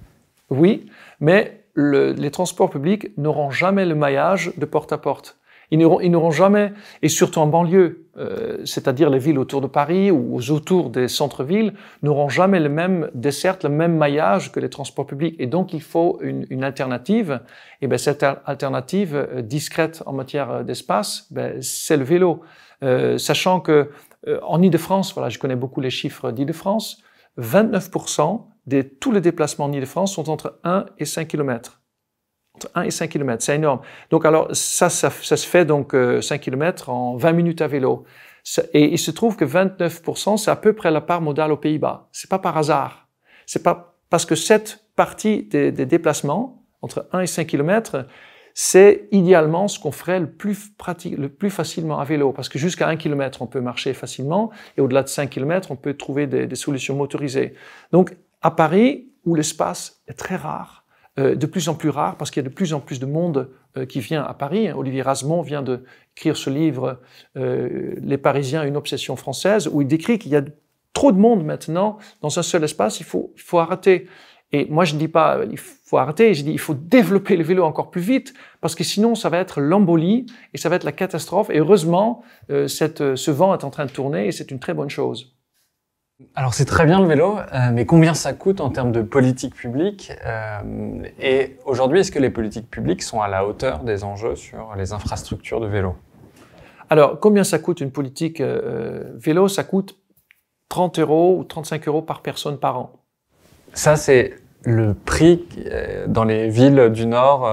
oui, mais les transports publics n'auront jamais le maillage de porte à porte. Ils n'auront jamais, et surtout en banlieue, euh, c'est-à-dire les villes autour de Paris ou autour des centres-villes, n'auront jamais le même dessert, le même maillage que les transports publics. Et donc, il faut une, alternative. Et bien, cette alternative euh, discrète en matière euh, d'espace, ben, c'est le vélo. sachant que en Ile-de-France, voilà, je connais beaucoup les chiffres d'Ile-de-France, 29% de tous les déplacements en Ile-de-France sont entre 1 et 5 km. Entre 1 et 5 km, c'est énorme. Donc alors ça, ça, se fait donc 5 euh, km en 20 minutes à vélo. Et il se trouve que 29%, c'est à peu près la part modale aux Pays-Bas. C'est pas par hasard. C'est pas parce que cette partie des, des, déplacements, entre 1 et 5 km, c'est idéalement ce qu'on ferait le plus, pratique, le plus facilement à vélo, parce que jusqu'à 1 km, on peut marcher facilement, et au-delà de 5 km, on peut trouver des, des solutions motorisées. Donc, à Paris, où l'espace est très rare, euh, de plus en plus rare, parce qu'il y a de plus en plus de monde euh, qui vient à Paris. Olivier Rasmont vient d'écrire ce livre euh, Les Parisiens, une obsession française, où il décrit qu'il y a trop de monde maintenant dans un seul espace, il faut, il faut arrêter. Et moi, je ne dis pas il faut arrêter, je dis il faut développer le vélo encore plus vite, parce que sinon, ça va être l'embolie et ça va être la catastrophe. Et heureusement, cette, ce vent est en train de tourner et c'est une très bonne chose. Alors c'est très bien le vélo, euh, mais combien ça coûte en termes de politique publique euh, Et aujourd'hui, est-ce que les politiques publiques sont à la hauteur des enjeux sur les infrastructures de vélo Alors combien ça coûte une politique euh, vélo Ça coûte 30 euros ou 35 euros par personne par an. Ça c'est le prix dans les villes du Nord,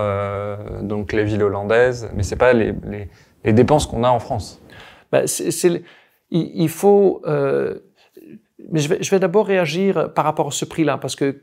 donc les villes hollandaises, mais c'est pas les, dépenses qu'on a en France. Ben, il, faut mais je vais, je vais d'abord réagir par rapport à ce prix-là, parce que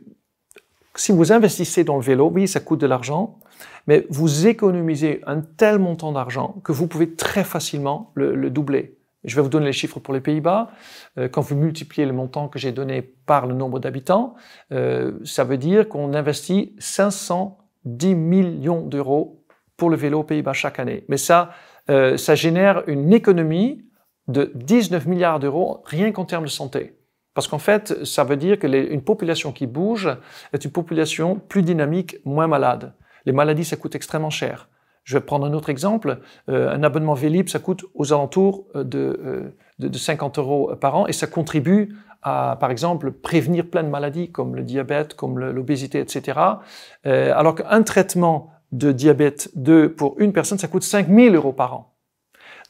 si vous investissez dans le vélo, oui, ça coûte de l'argent, mais vous économisez un tel montant d'argent que vous pouvez très facilement le, doubler. Je vais vous donner les chiffres pour les Pays-Bas. Euh, quand vous multipliez le montant que j'ai donné par le nombre d'habitants, euh, ça veut dire qu'on investit 510 millions d'euros pour le vélo aux Pays-Bas chaque année. Mais ça, euh, ça génère une économie de 19 milliards d'euros rien qu'en termes de santé. Parce qu'en fait, ça veut dire que une population qui bouge est une population plus dynamique, moins malade. Les maladies, ça coûte extrêmement cher. Je vais prendre un autre exemple. Euh, un abonnement Vélib, ça coûte aux alentours euh, de, 50 euh, euros par an et ça contribue à, par exemple, prévenir plein de maladies comme le diabète, comme l'obésité, etc. alors qu'un traitement de diabète 2 pour une personne, ça coûte 5000 euros par an.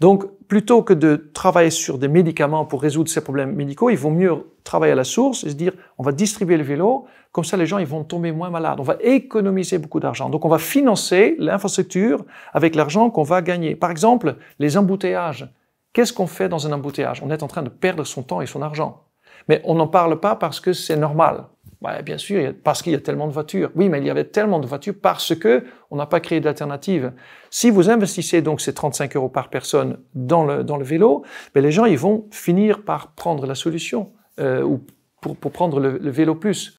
Donc, plutôt que de travailler sur des médicaments pour résoudre ces problèmes médicaux, il vaut mieux travailler à la source et se dire, on va distribuer le vélo, comme ça les gens ils vont tomber moins malades. On va économiser beaucoup d'argent. Donc, on va financer l'infrastructure avec l'argent qu'on va gagner. Par exemple, les embouteillages. Qu'est-ce qu'on fait dans un embouteillage On est en train de perdre son temps et son argent. Mais on n'en parle pas parce que c'est normal. Bah, bien sûr, parce qu'il y a tellement de voitures. Oui, mais il y avait tellement de voitures parce que on n'a pas créé d'alternative. Si vous investissez donc ces 35 euros par personne dans le, vélo, ben, les gens ils vont finir par prendre la solution euh, ou pour, prendre le, vélo plus.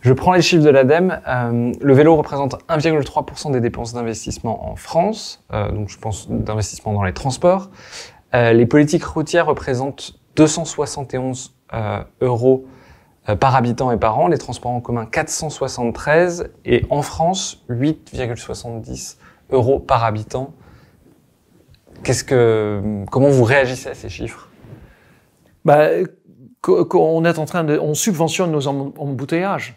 Je prends les chiffres de l'ADEME. Euh, le vélo représente 1,3% des dépenses d'investissement en France, euh, donc je pense d'investissement dans les transports. les politiques routières représentent 271 euros euh, par habitant et par an, les transports en commun 473 et en France 8,70 euros par habitant. Qu'est-ce que, comment vous réagissez à ces chiffres bah, on est en train de, on subventionne nos embouteillages.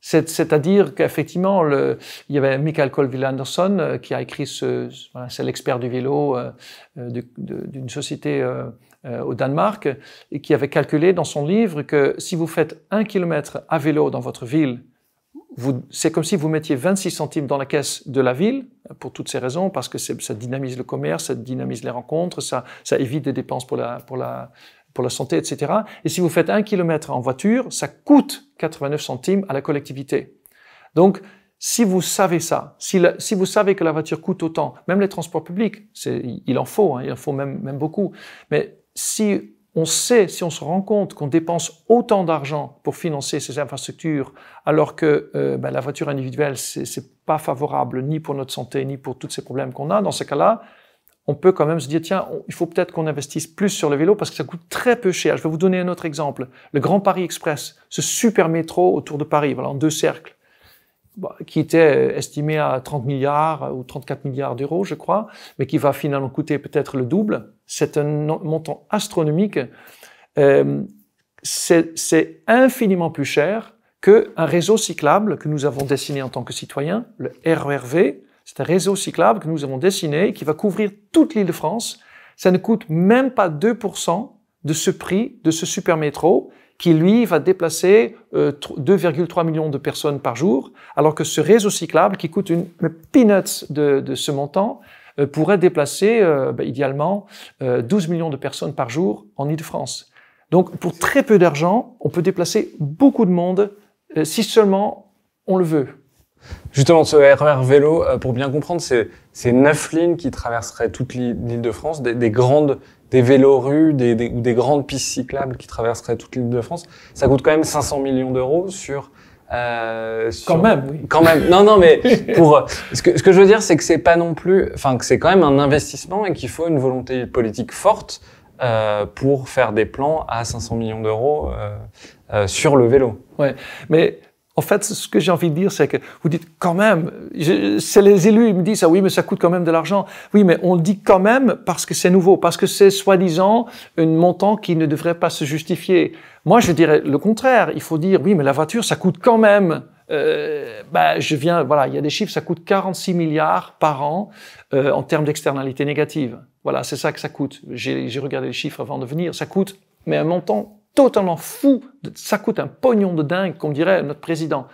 C'est-à-dire qu'effectivement, il y avait Michael Colville Anderson euh, qui a écrit ce, c'est l'expert du vélo euh, d'une société. Euh, au Danemark et qui avait calculé dans son livre que si vous faites un kilomètre à vélo dans votre ville, c'est comme si vous mettiez 26 centimes dans la caisse de la ville, pour toutes ces raisons, parce que ça dynamise le commerce, ça dynamise les rencontres, ça, évite des dépenses pour la, pour la, pour la santé, etc. Et si vous faites un kilomètre en voiture, ça coûte 89 centimes à la collectivité. Donc, si vous savez ça, si, vous savez que la voiture coûte autant, même les transports publics, il en faut, hein, il en faut même, même beaucoup, mais si on sait, si on se rend compte qu'on dépense autant d'argent pour financer ces infrastructures, alors que euh, ben, la voiture individuelle, c'est n'est pas favorable ni pour notre santé, ni pour tous ces problèmes qu'on a, dans ce cas-là, on peut quand même se dire, tiens, il faut peut-être qu'on investisse plus sur le vélo parce que ça coûte très peu cher. Je vais vous donner un autre exemple. Le Grand Paris Express, ce super métro autour de Paris, voilà, en deux cercles. Bah, qui était euh, estimé à 30 milliards euh, ou 34 milliards d'euros, je crois, mais qui va finalement coûter peut-être le double. C'est un montant astronomique. Euh, c'est infiniment plus cher qu'un réseau cyclable que nous avons dessiné en tant que citoyens, le RERV. C'est un réseau cyclable que nous avons dessiné qui va couvrir toute l'île de France. Ça ne coûte même pas 2% de ce prix de ce super métro qui lui va déplacer 2,3 euh, millions de personnes par jour, alors que ce réseau cyclable qui coûte une, peanuts de, ce montant euh, pourrait déplacer euh, bah, idéalement 12 millions de personnes par jour en Ile-de-France. Donc pour très peu d'argent, on peut déplacer beaucoup de monde si seulement on le veut. Justement, ce RER e vélo, pour bien comprendre, c'est neuf lignes qui traverseraient toute l'île de France, des, grandes des vélorues, des, des, ou des grandes pistes cyclables qui traverseraient toute l'île de France, ça coûte quand même 500 millions d'euros euh, sur Quand même, oui. Quand même. Non, non, mais pour euh, ce que, ce que je veux dire, c'est que c'est pas non plus, enfin que c'est quand même un investissement et qu'il faut une volonté politique forte euh, pour faire des plans à 500 millions d'euros sur le vélo. Ouais, mais en fait, ce que j'ai envie de dire, c'est que vous dites quand même, c'est les élus, ils me disent, ah oui, mais ça coûte quand même de l'argent. Oui, mais on le dit quand même parce que c'est nouveau, parce que c'est soi-disant un montant qui ne devrait pas se justifier. Moi, je dirais le contraire. Il faut dire, oui, mais la voiture, ça coûte quand même. Euh, ben, je viens, voilà, il y a des chiffres, ça coûte 46 milliards par an euh, en termes d'externalités négatives. Voilà, c'est ça que ça coûte. J'ai regardé les chiffres avant de venir. Ça coûte, mais un montant totalement fou. Ça coûte un pognon de dingue, comme dirait notre président.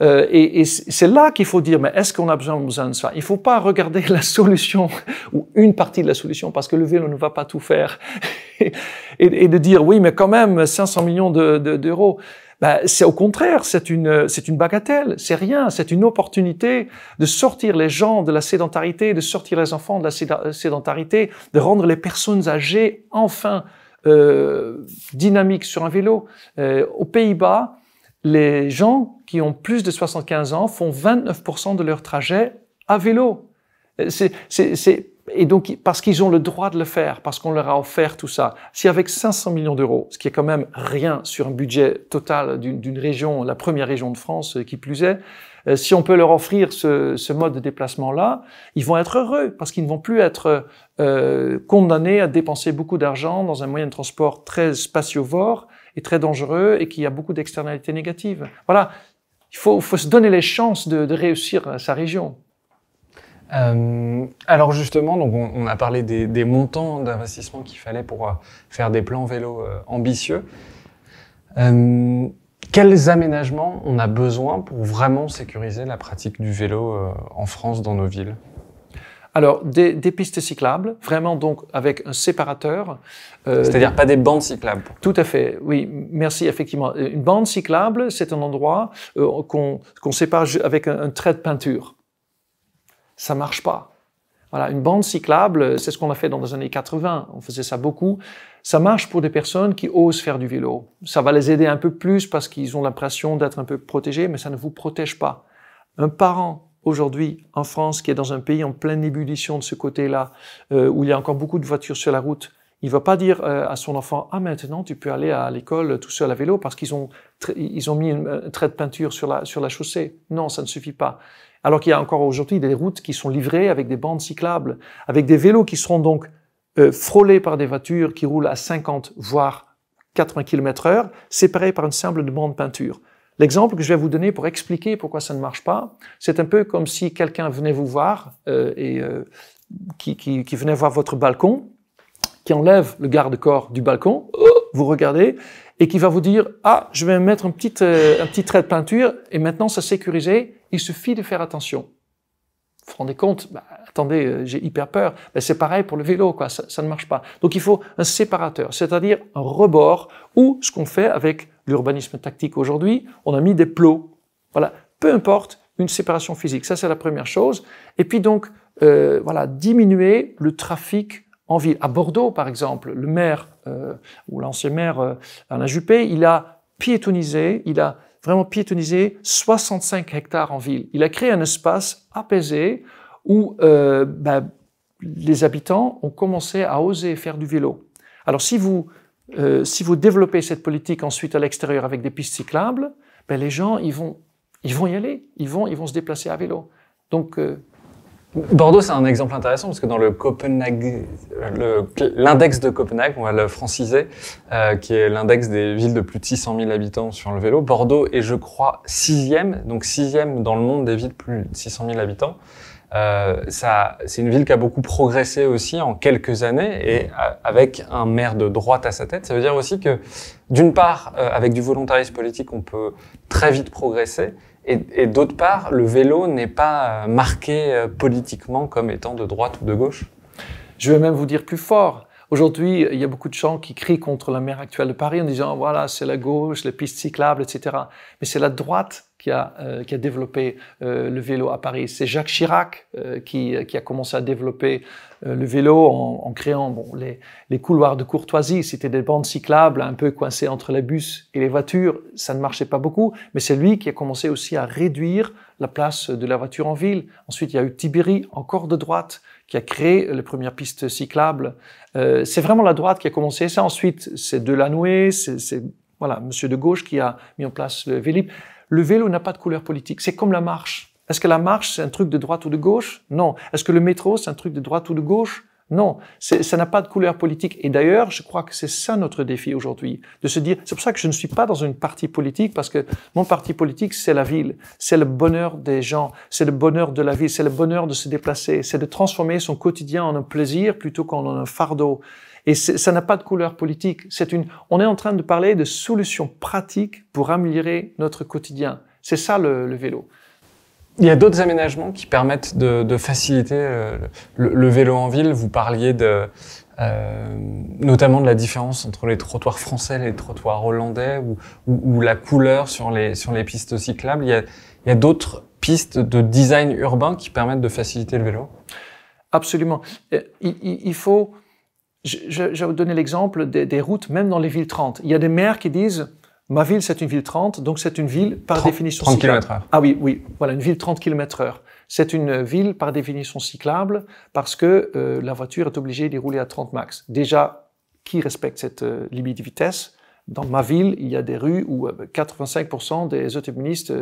Euh, et, et c'est là qu'il faut dire, mais est-ce qu'on a besoin, besoin de ça Il ne faut pas regarder la solution ou une partie de la solution parce que le vélo ne va pas tout faire. et, et, de dire, oui, mais quand même, 500 millions d'euros. De, ben, c'est au contraire, c'est une, c'est une bagatelle, c'est rien, c'est une opportunité de sortir les gens de la sédentarité, de sortir les enfants de la sédentarité, de rendre les personnes âgées enfin euh, dynamique sur un vélo. Euh, aux Pays-Bas, les gens qui ont plus de 75 ans font 29% de leur trajet à vélo. Euh, et donc, parce qu'ils ont le droit de le faire, parce qu'on leur a offert tout ça. Si avec 500 millions d'euros, ce qui est quand même rien sur un budget total d'une région, la première région de France qui plus est, euh, si on peut leur offrir ce, mode de déplacement-là, ils vont être heureux parce qu'ils ne vont plus être euh, condamnés à dépenser beaucoup d'argent dans un moyen de transport très spatiovore et très dangereux et qui a beaucoup d'externalités négatives. Voilà, il faut, faut, se donner les chances de, réussir sa région. Euh, alors justement, donc on, a parlé des, montants d'investissement qu'il fallait pour faire des plans vélo ambitieux. Quels aménagements on a besoin pour vraiment sécuriser la pratique du vélo euh, en France dans nos villes alors, des, pistes cyclables, vraiment donc avec un séparateur. Euh, C'est-à-dire pas des bandes cyclables. Tout à fait, oui, merci, effectivement. Une bande cyclable, c'est un endroit euh, qu'on sépare avec un, un trait de peinture. Ça marche pas. Voilà, une bande cyclable, c'est ce qu'on a fait dans les années 80. On faisait ça beaucoup. Ça marche pour des personnes qui osent faire du vélo. Ça va les aider un peu plus parce qu'ils ont l'impression d'être un peu protégés, mais ça ne vous protège pas. Un parent aujourd'hui en France qui est dans un pays en pleine ébullition de ce côté-là, euh, où il y a encore beaucoup de voitures sur la route, il ne va pas dire euh, à son enfant Ah, maintenant, tu peux aller à l'école tout seul à vélo parce qu'ils ont, ils ont mis une trait de peinture sur la, sur la chaussée. Non, ça ne suffit pas. Alors qu'il y a encore aujourd'hui des routes qui sont livrées avec des bandes cyclables, avec des vélos qui seront donc euh, frôlés par des voitures qui roulent à 50 voire 80 km/h, séparés par une simple bande peinture. L'exemple que je vais vous donner pour expliquer pourquoi ça ne marche pas, c'est un peu comme si quelqu'un venait vous voir euh, et qui, qui venait voir votre balcon enlève le garde-corps du balcon, oh, vous regardez, et qui va vous dire, ah, je vais mettre un petit, euh, un petit trait de peinture, et maintenant ça sécurisé, il suffit de faire attention. Vous vous rendez compte bah, Attendez, euh, j'ai hyper peur. mais c'est pareil pour le vélo, quoi. Ça, ne marche pas. Donc il faut un séparateur, c'est-à-dire un rebord, ou ce qu'on fait avec l'urbanisme tactique aujourd'hui, on a mis des plots. Voilà, peu importe, une séparation physique. Ça, c'est la première chose. Et puis donc, euh, voilà, diminuer le trafic en ville. À Bordeaux, par exemple, le maire, euh, ou l'ancien maire euh, Alain Juppé, il a piétonisé, il a vraiment piétonisé 65 hectares en ville. Il a créé un espace apaisé où euh, ben, les habitants ont commencé à oser faire du vélo. Alors si vous, euh, si vous développez cette politique ensuite à l'extérieur avec des pistes cyclables, ben, les gens, ils vont, ils vont y aller, ils vont, ils vont se déplacer à vélo. Donc, Bordeaux, c'est un exemple intéressant parce que dans le Copenhague, l'index de Copenhague, on va le franciser, euh, qui est l'index des villes de plus de 600 000 habitants sur le vélo, Bordeaux est, je crois, sixième, donc sixième dans le monde des villes de plus de 600 000 habitants. Euh, c'est une ville qui a beaucoup progressé aussi en quelques années et avec un maire de droite à sa tête. Ça veut dire aussi que, d'une part, euh, avec du volontarisme politique, on peut très vite progresser et, d'autre part, le vélo n'est pas euh, marqué euh, politiquement comme étant de droite ou de gauche Je vais même vous dire plus fort. Aujourd'hui, il y a beaucoup de gens qui crient contre la mer actuelle de Paris en disant voilà, c'est la gauche, les pistes cyclables, etc. Mais c'est la droite qui a, euh, qui a développé euh, le vélo à Paris. C'est Jacques Chirac euh, qui, qui, a commencé à développer le vélo en, en créant bon, les, les, couloirs de courtoisie. C'était des bandes cyclables un peu coincées entre les bus et les voitures. Ça ne marchait pas beaucoup, mais c'est lui qui a commencé aussi à réduire la place de la voiture en ville. Ensuite, il y a eu Tibéri, encore de droite, qui a créé les premières pistes cyclables. c'est vraiment la droite qui a commencé ça. Ensuite, c'est Delanoë, c'est voilà, monsieur de gauche qui a mis en place le Vélib'. Le vélo n'a pas de couleur politique. C'est comme la marche. Est-ce que la marche, c'est un truc de droite ou de gauche Non. Est-ce que le métro, c'est un truc de droite ou de gauche non, ça n'a pas de couleur politique. Et d'ailleurs, je crois que c'est ça notre défi aujourd'hui, de se dire, c'est pour ça que je ne suis pas dans une partie politique, parce que mon parti politique, c'est la ville, c'est le bonheur des gens, c'est le bonheur de la ville, c'est le bonheur de se déplacer, c'est de transformer son quotidien en un plaisir plutôt qu'en un fardeau. Et ça n'a pas de couleur politique. C'est une, on est en train de parler de solutions pratiques pour améliorer notre quotidien. C'est ça le, vélo. Il y a d'autres aménagements qui permettent de, faciliter euh, le, vélo en ville. Vous parliez de, euh, notamment de la différence entre les trottoirs français et les trottoirs hollandais ou, la couleur sur les, sur les pistes cyclables. Il y a, d'autres pistes de design urbain qui permettent de faciliter le vélo Absolument. Euh, il faut je, je, vais vous donner l'exemple des, des, routes, même dans les villes 30. Il y a des maires qui disent Ma ville, c'est une ville 30, donc c'est une ville par définition 30 cyclable. km Ah oui, oui, voilà, une ville 30 km/h. C'est une ville par définition cyclable parce que euh, la voiture est obligée d'y rouler à 30 max. Déjà, qui respecte cette euh, limite de vitesse Dans ma ville, il y a des rues où 85% euh, des automobilistes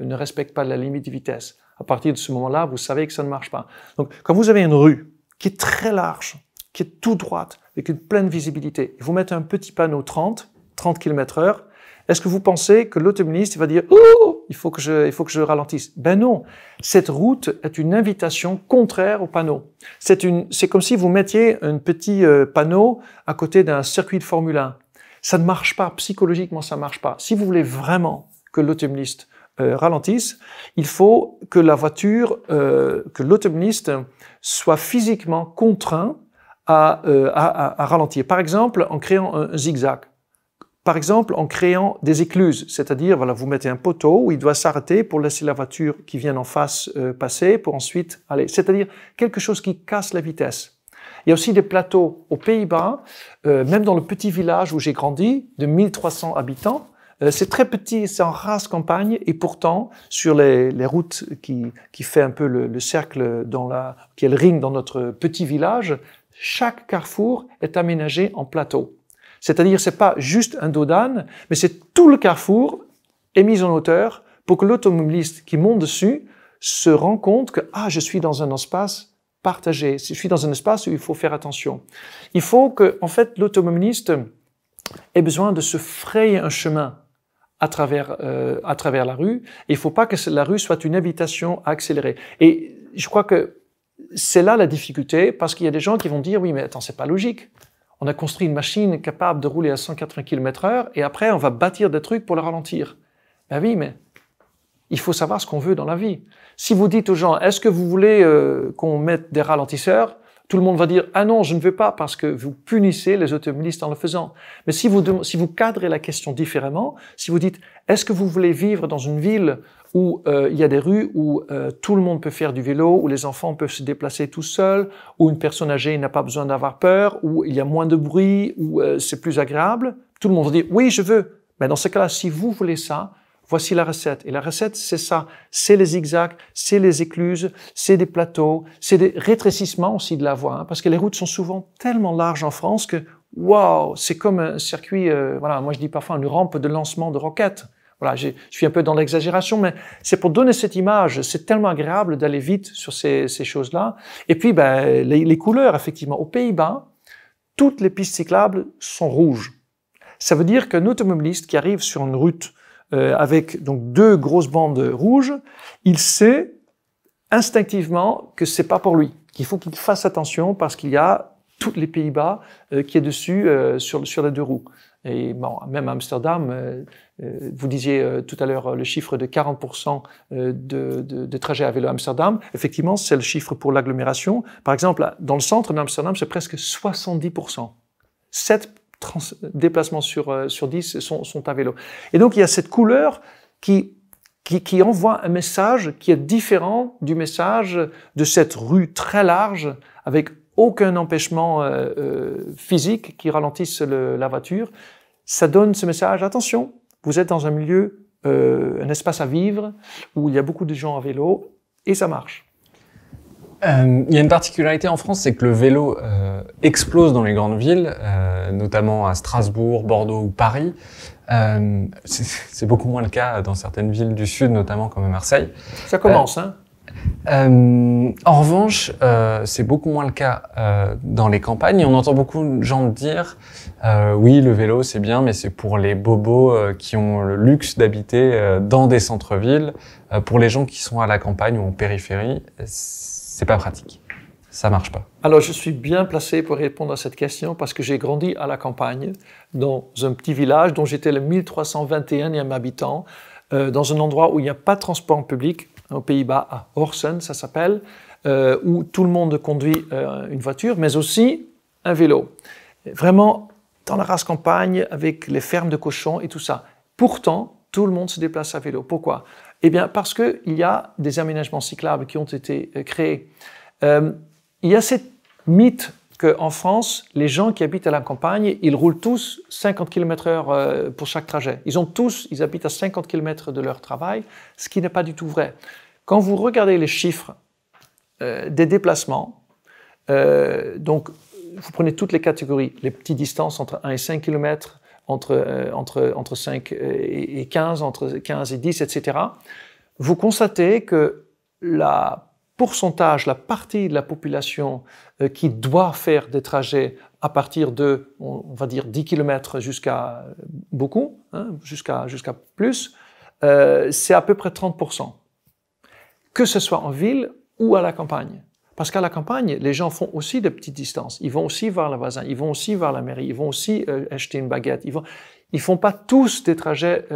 ne respectent pas la limite de vitesse. À partir de ce moment-là, vous savez que ça ne marche pas. Donc, quand vous avez une rue qui est très large, qui est tout droite, avec une pleine visibilité, vous mettez un petit panneau 30, 30 km heure, est-ce que vous pensez que l'automobiliste va dire Oh, il faut que je, il faut que je ralentisse Ben non. Cette route est une invitation contraire au panneau. C'est une, c'est comme si vous mettiez un petit euh, panneau à côté d'un circuit de Formule 1. Ça ne marche pas psychologiquement, ça ne marche pas. Si vous voulez vraiment que l'automobiliste euh, ralentisse, il faut que la voiture, euh, que l'automobiliste soit physiquement contraint euh, à, à, à, ralentir. Par exemple, en créant un zigzag. Par exemple, en créant des écluses, c'est-à-dire, voilà, vous mettez un poteau où il doit s'arrêter pour laisser la voiture qui vient en face euh, passer, pour ensuite aller. C'est-à-dire quelque chose qui casse la vitesse. Il y a aussi des plateaux aux Pays-Bas, euh, même dans le petit village où j'ai grandi, de 1300 habitants. c'est très petit, c'est en rase campagne, et pourtant, sur les, les routes qui, qui fait un peu le, le cercle dans la, qui est le ring dans notre petit village, chaque carrefour est aménagé en plateau. C'est-à-dire, c'est pas juste un dos mais c'est tout le carrefour est mis en hauteur pour que l'automobiliste qui monte dessus se rend compte que, ah, je suis dans un espace partagé. Je suis dans un espace où il faut faire attention. Il faut que, en fait, l'automobiliste ait besoin de se frayer un chemin à travers, euh, à travers la rue. il faut pas que la rue soit une invitation à accélérer. Et je crois que c'est là la difficulté, parce qu'il y a des gens qui vont dire, oui, mais attends, c'est pas logique. On a construit une machine capable de rouler à 180 km h et après, on va bâtir des trucs pour le ralentir. Ben oui, mais il faut savoir ce qu'on veut dans la vie. Si vous dites aux gens, est-ce que vous voulez euh, qu'on mette des ralentisseurs tout le monde va dire ah non je ne veux pas parce que vous punissez les automobilistes en le faisant. Mais si vous si vous cadrez la question différemment, si vous dites est-ce que vous voulez vivre dans une ville où euh, il y a des rues où euh, tout le monde peut faire du vélo, où les enfants peuvent se déplacer tout seuls, où une personne âgée n'a pas besoin d'avoir peur, où il y a moins de bruit, où euh, c'est plus agréable. Tout le monde dit oui, je veux. Mais dans ce cas-là, si vous voulez ça, voici la recette. Et la recette, c'est ça. C'est les zigzags, c'est les écluses, c'est des plateaux, c'est des rétrécissements aussi de la voie, hein, parce que les routes sont souvent tellement larges en France que waouh, c'est comme un circuit. voilà, moi je dis parfois une rampe de lancement de roquettes. Voilà, je suis un peu dans l'exagération, mais c'est pour donner cette image. C'est tellement agréable d'aller vite sur ces, choses-là. Et puis, ben, les, couleurs, effectivement. Aux Pays-Bas, toutes les pistes cyclables sont rouges. Ça veut dire qu'un automobiliste qui arrive sur une route euh, avec donc deux grosses bandes rouges, il sait instinctivement que c'est pas pour lui, qu'il faut qu'il fasse attention parce qu'il y a tous les Pays-Bas euh, qui est dessus euh, sur, sur les deux roues. Et bon, même Amsterdam, euh, vous disiez euh, tout à l'heure euh, le chiffre de 40% de, trajets à vélo à Amsterdam. Effectivement, c'est le chiffre pour l'agglomération. Par exemple, dans le centre d'Amsterdam, c'est presque 70%. 7 déplacements sur, sur 10 sont, à vélo. Et donc, il y a cette couleur qui, qui, envoie un message qui est différent du message de cette rue très large avec aucun empêchement physique qui ralentisse la voiture. Ça donne ce message, attention, vous êtes dans un milieu, euh, un espace à vivre, où il y a beaucoup de gens à vélo, et ça marche. Euh, il y a une particularité en France, c'est que le vélo euh, explose dans les grandes villes, notamment à Strasbourg, Bordeaux ou Paris. c'est beaucoup moins le cas dans certaines villes du sud, notamment comme Marseille. Ça commence, hein euh, en revanche, euh, c'est beaucoup moins le cas euh, dans les campagnes. On entend beaucoup de gens dire oui, le vélo c'est bien, mais c'est pour les bobos qui ont le luxe d'habiter dans des centres-villes. pour les gens qui sont à la campagne ou en périphérie, c'est pas pratique. Ça marche pas. Alors je suis bien placé pour répondre à cette question parce que j'ai grandi à la campagne, dans un petit village dont j'étais le 1321e habitant, dans un endroit où il n'y a pas de transport public, aux Pays-Bas, à Horsen, ça s'appelle, euh, où tout le monde conduit euh, une voiture, mais aussi un vélo. Vraiment dans la race campagne, avec les fermes de cochons et tout ça. Pourtant, tout le monde se déplace à vélo. Pourquoi Eh bien, parce qu'il y a des aménagements cyclables qui ont été euh, créés. il y a cette mythe en France, les gens qui habitent à la campagne, ils roulent tous 50 km h pour chaque trajet. Ils ont tous, ils habitent à 50 km de leur travail, ce qui n'est pas du tout vrai. Quand vous regardez les chiffres euh, des déplacements, euh, donc vous prenez toutes les catégories, les petites distances entre 1 et 5 km, euh, entre, entre, entre 5 et 15, entre 15 et 10, etc., vous constatez que la pourcentage, la partie de la population euh, qui doit faire des trajets à partir de, on va dire, 10 km jusqu'à euh, beaucoup, hein, jusqu'à jusqu'à plus, euh, c'est à peu près 30%. Que ce soit en ville ou à la campagne. Parce qu'à la campagne, les gens font aussi de petites distances. Ils vont aussi voir le voisin, ils vont aussi voir la mairie, ils vont aussi acheter une baguette. Ils vont, ils font pas tous des trajets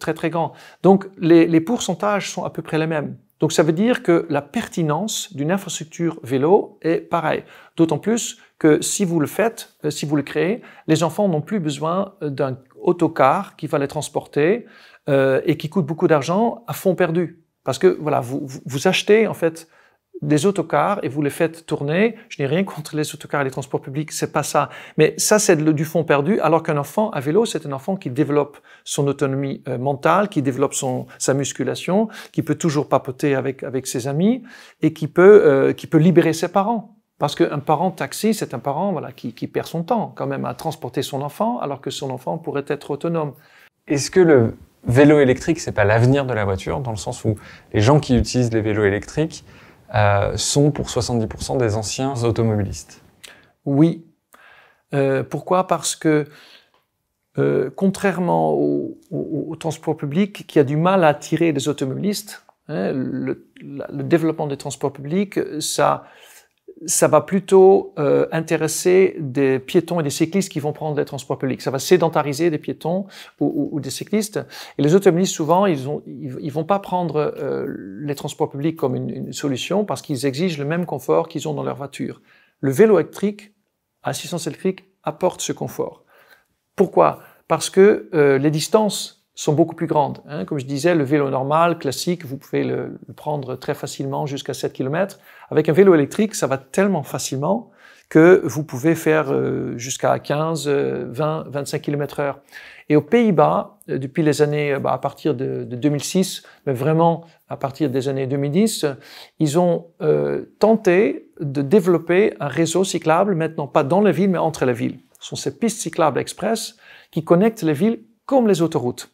très très grands. Donc les, les pourcentages sont à peu près les mêmes. Donc ça veut dire que la pertinence d'une infrastructure vélo est pareille. D'autant plus que si vous le faites, euh, si vous le créez, les enfants n'ont plus besoin euh, d'un autocar qui va les transporter euh, et qui coûte beaucoup d'argent à fond perdu. Parce que voilà, vous achetez en fait des autocars et vous les faites tourner. Je n'ai rien contre les autocars et les transports publics, c'est pas ça. Mais ça, c'est du fond perdu, alors qu'un enfant à vélo, c'est un enfant qui développe son autonomie euh, mentale, qui développe son, sa musculation, qui peut toujours papoter avec, avec ses amis et qui peut, euh, qui peut libérer ses parents. Parce qu'un parent taxi, c'est un parent voilà, qui, qui perd son temps quand même à transporter son enfant, alors que son enfant pourrait être autonome. Est-ce que le vélo électrique, c'est pas l'avenir de la voiture, dans le sens où les gens qui utilisent les vélos électriques, euh, sont pour 70% des anciens automobilistes. Oui. Euh, pourquoi Parce que euh, contrairement au, transport public qui a du mal à attirer des automobilistes, hein, le, le, développement des transports publics, ça ça va plutôt euh, intéresser des piétons et des cyclistes qui vont prendre les transports publics. Ça va sédentariser des piétons ou, des cyclistes. Et les automobilistes, souvent, ils, ont, vont pas prendre euh, les transports publics comme une, solution parce qu'ils exigent le même confort qu'ils ont dans leur voiture. Le vélo électrique, assistance électrique, apporte ce confort. Pourquoi Parce que euh, les distances sont beaucoup plus grandes. Hein. Comme je disais, le vélo normal, classique, vous pouvez le, prendre très facilement jusqu'à 7 km. Avec un vélo électrique, ça va tellement facilement que vous pouvez faire euh, jusqu'à 15, 20, 25 km heure. Et aux Pays-Bas, euh, depuis les années, euh, bah, à partir de, 2006, mais vraiment à partir des années 2010, ils ont tenté de développer un réseau cyclable, maintenant pas dans la ville, mais entre les villes. Ce sont ces pistes cyclables express qui connectent les villes comme les autoroutes.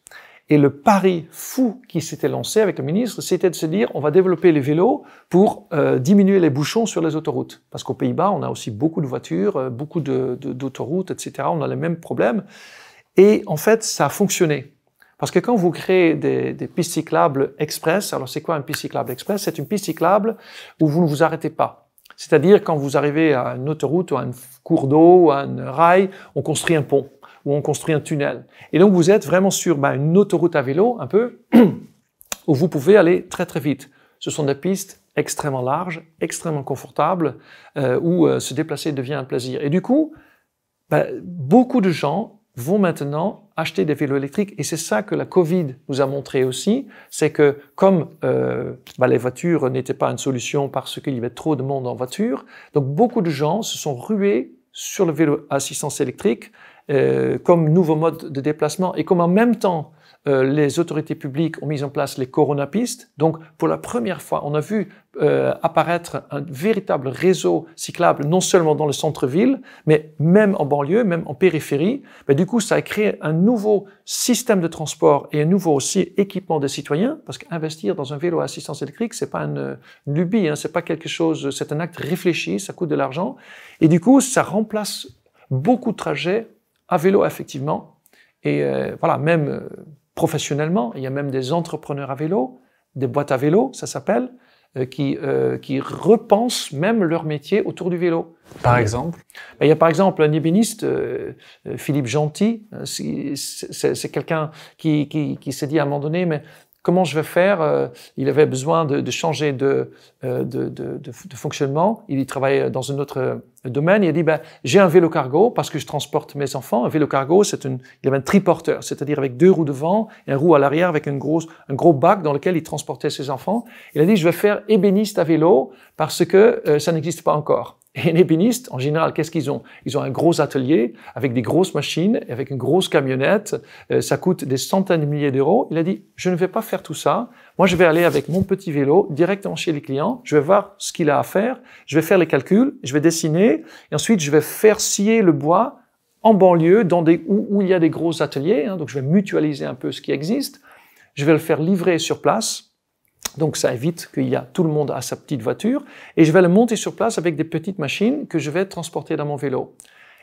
Et le pari fou qui s'était lancé avec le ministre, c'était de se dire on va développer les vélos pour euh, diminuer les bouchons sur les autoroutes. Parce qu'aux Pays-Bas, on a aussi beaucoup de voitures, euh, beaucoup d'autoroutes, de, etc. On a les mêmes problèmes. Et en fait, ça a fonctionné. Parce que quand vous créez des, des pistes cyclables express, alors c'est quoi une piste cyclable express C'est une piste cyclable où vous ne vous arrêtez pas. C'est-à-dire quand vous arrivez à une autoroute ou à un cours d'eau ou à un rail, on construit un pont où on construit un tunnel. Et donc vous êtes vraiment sur bah, une autoroute à vélo, un peu, où vous pouvez aller très très vite. Ce sont des pistes extrêmement larges, extrêmement confortables, euh, où euh, se déplacer devient un plaisir. Et du coup, bah, beaucoup de gens vont maintenant acheter des vélos électriques. Et c'est ça que la Covid nous a montré aussi, c'est que comme euh, bah, les voitures n'étaient pas une solution parce qu'il y avait trop de monde en voiture, donc beaucoup de gens se sont rués sur le vélo assistance électrique euh, comme nouveau mode de déplacement et comme en même temps euh, les autorités publiques ont mis en place les coronapistes. Donc pour la première fois, on a vu euh, apparaître un véritable réseau cyclable, non seulement dans le centre-ville, mais même en banlieue, même en périphérie. Mais du coup, ça a créé un nouveau système de transport et un nouveau aussi équipement des citoyens, parce qu'investir dans un vélo à assistance électrique, c'est pas une, une lubie, hein, c'est pas quelque chose, c'est un acte réfléchi, ça coûte de l'argent, et du coup, ça remplace beaucoup de trajets à vélo effectivement et euh, voilà, même euh, professionnellement, il y a même des entrepreneurs à vélo, des boîtes à vélo, ça s'appelle, euh, qui, qui repensent même leur métier autour du vélo. Par exemple ben, Il y a par exemple un ébéniste, Philippe Gentil, hein, c'est quelqu'un qui, qui, qui s'est dit à un moment donné, mais comment je vais faire euh, Il avait besoin de, changer euh, de, de, fonctionnement. Il travaillait dans un autre euh, domaine. Il a dit ben, j'ai un vélo cargo parce que je transporte mes enfants. Un vélo cargo, c'est une, il avait un triporteur, c'est-à-dire avec deux roues devant et un roue à l'arrière avec une grosse, un gros bac dans lequel il transportait ses enfants. Il a dit je vais faire ébéniste à vélo parce que ça n'existe pas encore. Et un ébéniste, en général, qu'est-ce qu'ils ont Ils ont un gros atelier avec des grosses machines, avec une grosse camionnette. Euh, ça coûte des centaines de milliers d'euros. Il a dit, je ne vais pas faire tout ça. Moi, je vais aller avec mon petit vélo directement chez les clients. Je vais voir ce qu'il a à faire. Je vais faire les calculs. Je vais dessiner. Et ensuite, je vais faire scier le bois en banlieue, dans des, où, où il y a des gros ateliers. Hein. donc, je vais mutualiser un peu ce qui existe. Je vais le faire livrer sur place donc ça évite qu'il y a tout le monde à sa petite voiture et je vais le monter sur place avec des petites machines que je vais transporter dans mon vélo.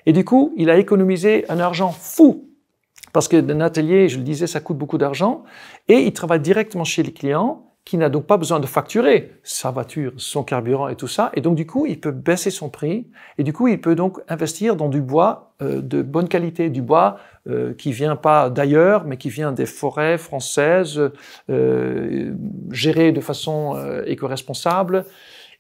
Et du coup, il a économisé un argent fou parce que d'un atelier, je le disais, ça coûte beaucoup d'argent et il travaille directement chez les clients qui n'a donc pas besoin de facturer sa voiture, son carburant et tout ça. Et donc du coup, il peut baisser son prix et du coup, il peut donc investir dans du bois euh, de bonne qualité, du bois euh, qui vient pas d'ailleurs, mais qui vient des forêts françaises, euh, gérées de façon euh, éco-responsable.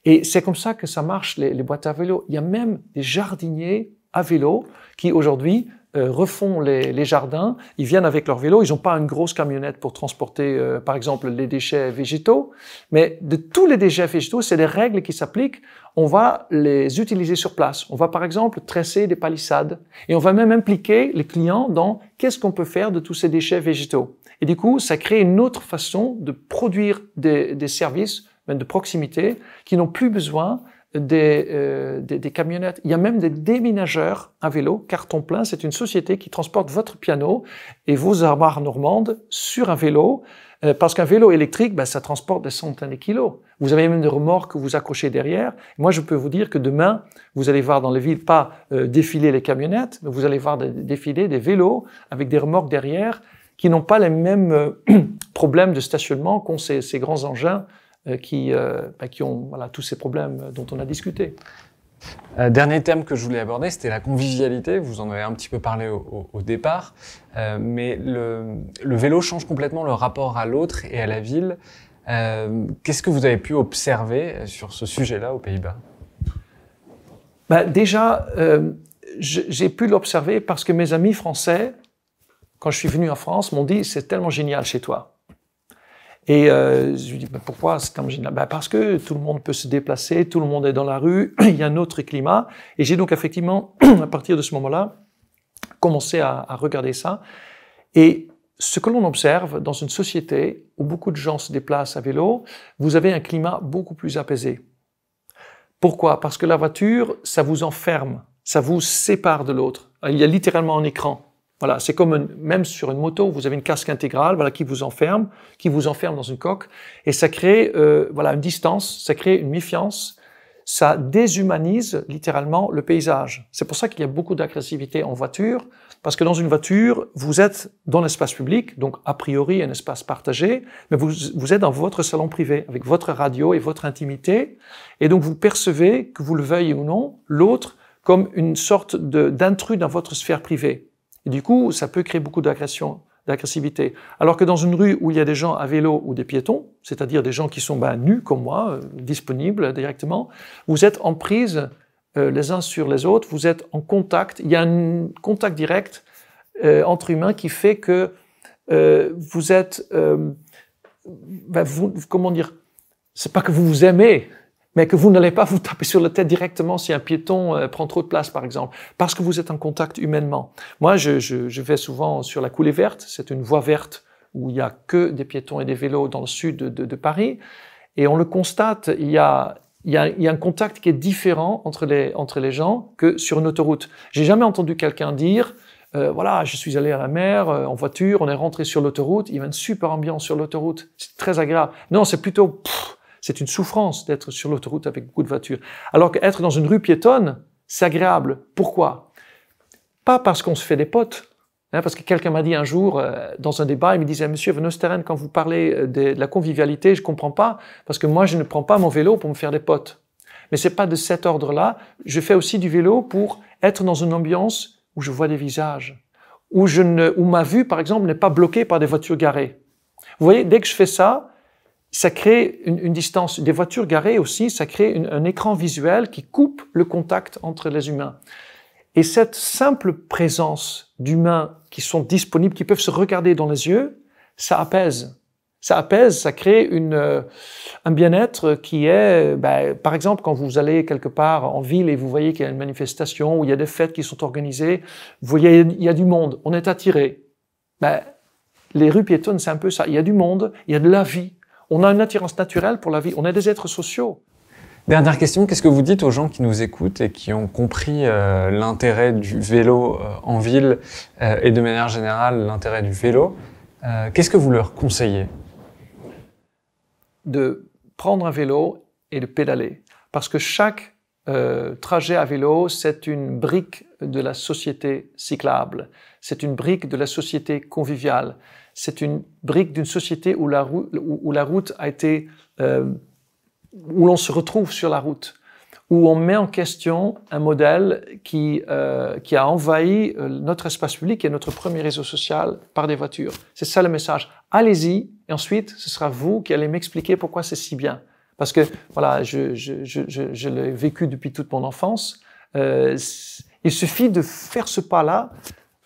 Et c'est comme ça que ça marche, les, les boîtes à vélo. Il y a même des jardiniers à vélo qui aujourd'hui euh, refont les, jardins, ils viennent avec leur vélo, ils n'ont pas une grosse camionnette pour transporter, euh, par exemple, les déchets végétaux, mais de tous les déchets végétaux, c'est des règles qui s'appliquent, on va les utiliser sur place. On va, par exemple, tresser des palissades et on va même impliquer les clients dans qu'est-ce qu'on peut faire de tous ces déchets végétaux. Et du coup, ça crée une autre façon de produire des, services, même de proximité, qui n'ont plus besoin euh, des, camionnettes. Il y a même des déménageurs à vélo. Carton plein, c'est une société qui transporte votre piano et vos armoires normandes sur un vélo. Euh, parce qu'un vélo électrique, ben, ça transporte des centaines de kilos. Vous avez même des remorques que vous accrochez derrière. Moi, je peux vous dire que demain, vous allez voir dans les villes pas euh, défiler les camionnettes, mais vous allez voir défiler des vélos avec des remorques derrière qui n'ont pas les mêmes problèmes de stationnement qu'ont ces grands engins euh, qui, euh, bah, qui ont voilà, tous ces problèmes dont on a discuté. Euh, dernier thème que je voulais aborder, c'était la convivialité. Vous en avez un petit peu parlé au, départ, mais le, vélo change complètement le rapport à l'autre et à la ville. Qu'est-ce que vous avez pu observer sur ce sujet-là aux Pays-Bas bah, Déjà, j'ai pu l'observer parce que mes amis français, quand je suis venu en France, m'ont dit c'est tellement génial chez toi. Et euh, je lui dis, bah, pourquoi c'est comme Ben Parce que tout le monde peut se déplacer, tout le monde est dans la rue, il y a un autre climat. Et j'ai donc effectivement, à partir de ce moment-là, commencé à, regarder ça. Et ce que l'on observe dans une société où beaucoup de gens se déplacent à vélo, vous avez un climat beaucoup plus apaisé. Pourquoi Parce que la voiture, ça vous enferme, ça vous sépare de l'autre. Il y a littéralement un écran. Voilà, c'est comme même sur une moto, vous avez une casque intégrale, voilà qui vous enferme, qui vous enferme dans une coque, et ça crée euh, voilà une distance, ça crée une méfiance, ça déshumanise littéralement le paysage. C'est pour ça qu'il y a beaucoup d'agressivité en voiture, parce que dans une voiture, vous êtes dans l'espace public, donc a priori un espace partagé, mais vous, vous êtes dans votre salon privé, avec votre radio et votre intimité, et donc vous percevez, que vous le veuillez ou non, l'autre comme une sorte d'intrus dans votre sphère privée. Et du coup, ça peut créer beaucoup d'agression, d'agressivité. Alors que dans une rue où il y a des gens à vélo ou des piétons, c'est-à-dire des gens qui sont bah, nus comme moi, euh, disponibles directement, vous êtes en prise euh, les uns sur les autres, vous êtes en contact. Il y a un contact direct euh, entre humains qui fait que vous êtes, bah, comment dire, c'est pas que vous vous aimez, mais que vous n'allez pas vous taper sur la tête directement si un piéton euh, prend trop de place, par exemple, parce que vous êtes en contact humainement. Moi, je, vais souvent sur la coulée verte, c'est une voie verte où il n'y a que des piétons et des vélos dans le sud de, Paris, et on le constate, il y a, il un contact qui est différent entre les, entre les gens que sur une autoroute. J'ai jamais entendu quelqu'un dire euh, voilà, je suis allé à la mer euh, en voiture, on est rentré sur l'autoroute, il y a une super ambiance sur l'autoroute, c'est très agréable. Non, c'est plutôt c'est une souffrance d'être sur l'autoroute avec beaucoup de voitures. Alors qu'être dans une rue piétonne, c'est agréable. Pourquoi Pas parce qu'on se fait des potes. Hein, parce que quelqu'un m'a dit un jour, euh, dans un débat, il me disait, Monsieur Van quand vous parlez euh, de, la convivialité, je ne comprends pas, parce que moi, je ne prends pas mon vélo pour me faire des potes. Mais ce c'est pas de cet ordre-là. Je fais aussi du vélo pour être dans une ambiance où je vois des visages, où, je ne, où ma vue, par exemple, n'est pas bloquée par des voitures garées. Vous voyez, dès que je fais ça, ça crée une, une, distance. Des voitures garées aussi, ça crée un écran visuel qui coupe le contact entre les humains. Et cette simple présence d'humains qui sont disponibles, qui peuvent se regarder dans les yeux, ça apaise. Ça apaise, ça crée une, euh, un bien-être qui est, bah, par exemple, quand vous allez quelque part en ville et vous voyez qu'il y a une manifestation ou il y a des fêtes qui sont organisées, vous voyez, il y a du monde, on est attiré. Bah, les rues piétonnes, c'est un peu ça. Il y a du monde, il y a de la vie. On a une attirance naturelle pour la vie. On est des êtres sociaux. Dernière question, qu'est-ce que vous dites aux gens qui nous écoutent et qui ont compris euh, l'intérêt du vélo euh, en ville euh, et de manière générale l'intérêt du vélo Qu'est-ce que vous leur conseillez De prendre un vélo et de pédaler. Parce que chaque euh, trajet à vélo, c'est une brique de la société cyclable, c'est une brique de la société conviviale, c'est une brique d'une société où la, route a été, euh, où l'on se retrouve sur la route, où on met en question un modèle qui, euh, qui a envahi notre espace public et notre premier réseau social par des voitures. C'est ça le message. Allez-y, et ensuite, ce sera vous qui allez m'expliquer pourquoi c'est si bien. Parce que, voilà, je, je, je, je l'ai vécu depuis toute mon enfance. Euh, il suffit de faire ce pas-là,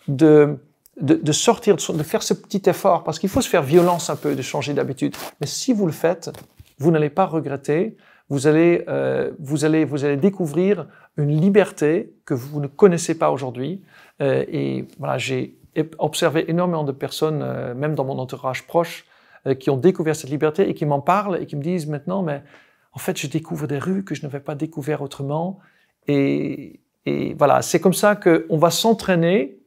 de, de, de, sortir, de faire ce petit effort, parce qu'il faut se faire violence un peu, de changer d'habitude. Mais si vous le faites, vous n'allez pas regretter. Vous allez, euh, vous allez, vous allez découvrir une liberté que vous ne connaissez pas aujourd'hui. Euh, et voilà, j'ai observé énormément de personnes, euh, même dans mon entourage proche, euh, qui ont découvert cette liberté et qui m'en parlent et qui me disent maintenant, mais en fait, je découvre des rues que je n'avais pas découvert autrement. Et, et voilà, c'est comme ça qu'on va s'entraîner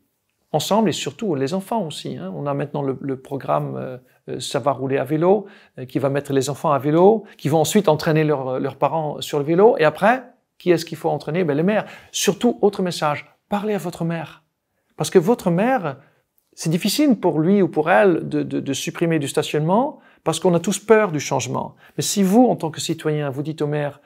ensemble et surtout les enfants aussi. Hein. On a maintenant le, programme euh, euh, Ça va rouler à vélo qui va mettre les enfants à vélo, qui vont ensuite entraîner leurs parents sur le vélo. Et après, qui est-ce qu'il faut entraîner ben, Les mères. Surtout, autre message, parlez à votre mère. Parce que votre mère, c'est difficile pour lui ou pour elle de, supprimer du stationnement parce qu'on a tous peur du changement. Mais si vous, en tant que citoyen, vous dites au maire,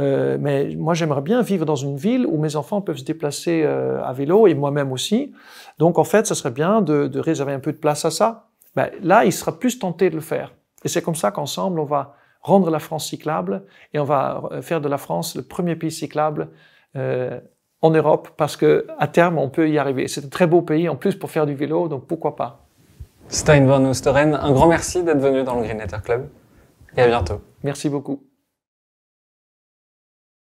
euh, mais moi j'aimerais bien vivre dans une ville où mes enfants peuvent se déplacer euh, à vélo et moi-même aussi. Donc en fait, ce serait bien de, réserver un peu de place à ça. Ben, là, il sera plus tenté de le faire. Et c'est comme ça qu'ensemble, on va rendre la France cyclable et on va euh, faire de la France le premier pays cyclable euh, en Europe parce que à terme, on peut y arriver. C'est un très beau pays en plus pour faire du vélo, donc pourquoi pas. Stein van Oosteren, un grand merci d'être venu dans le Green Club et à bientôt. Merci beaucoup.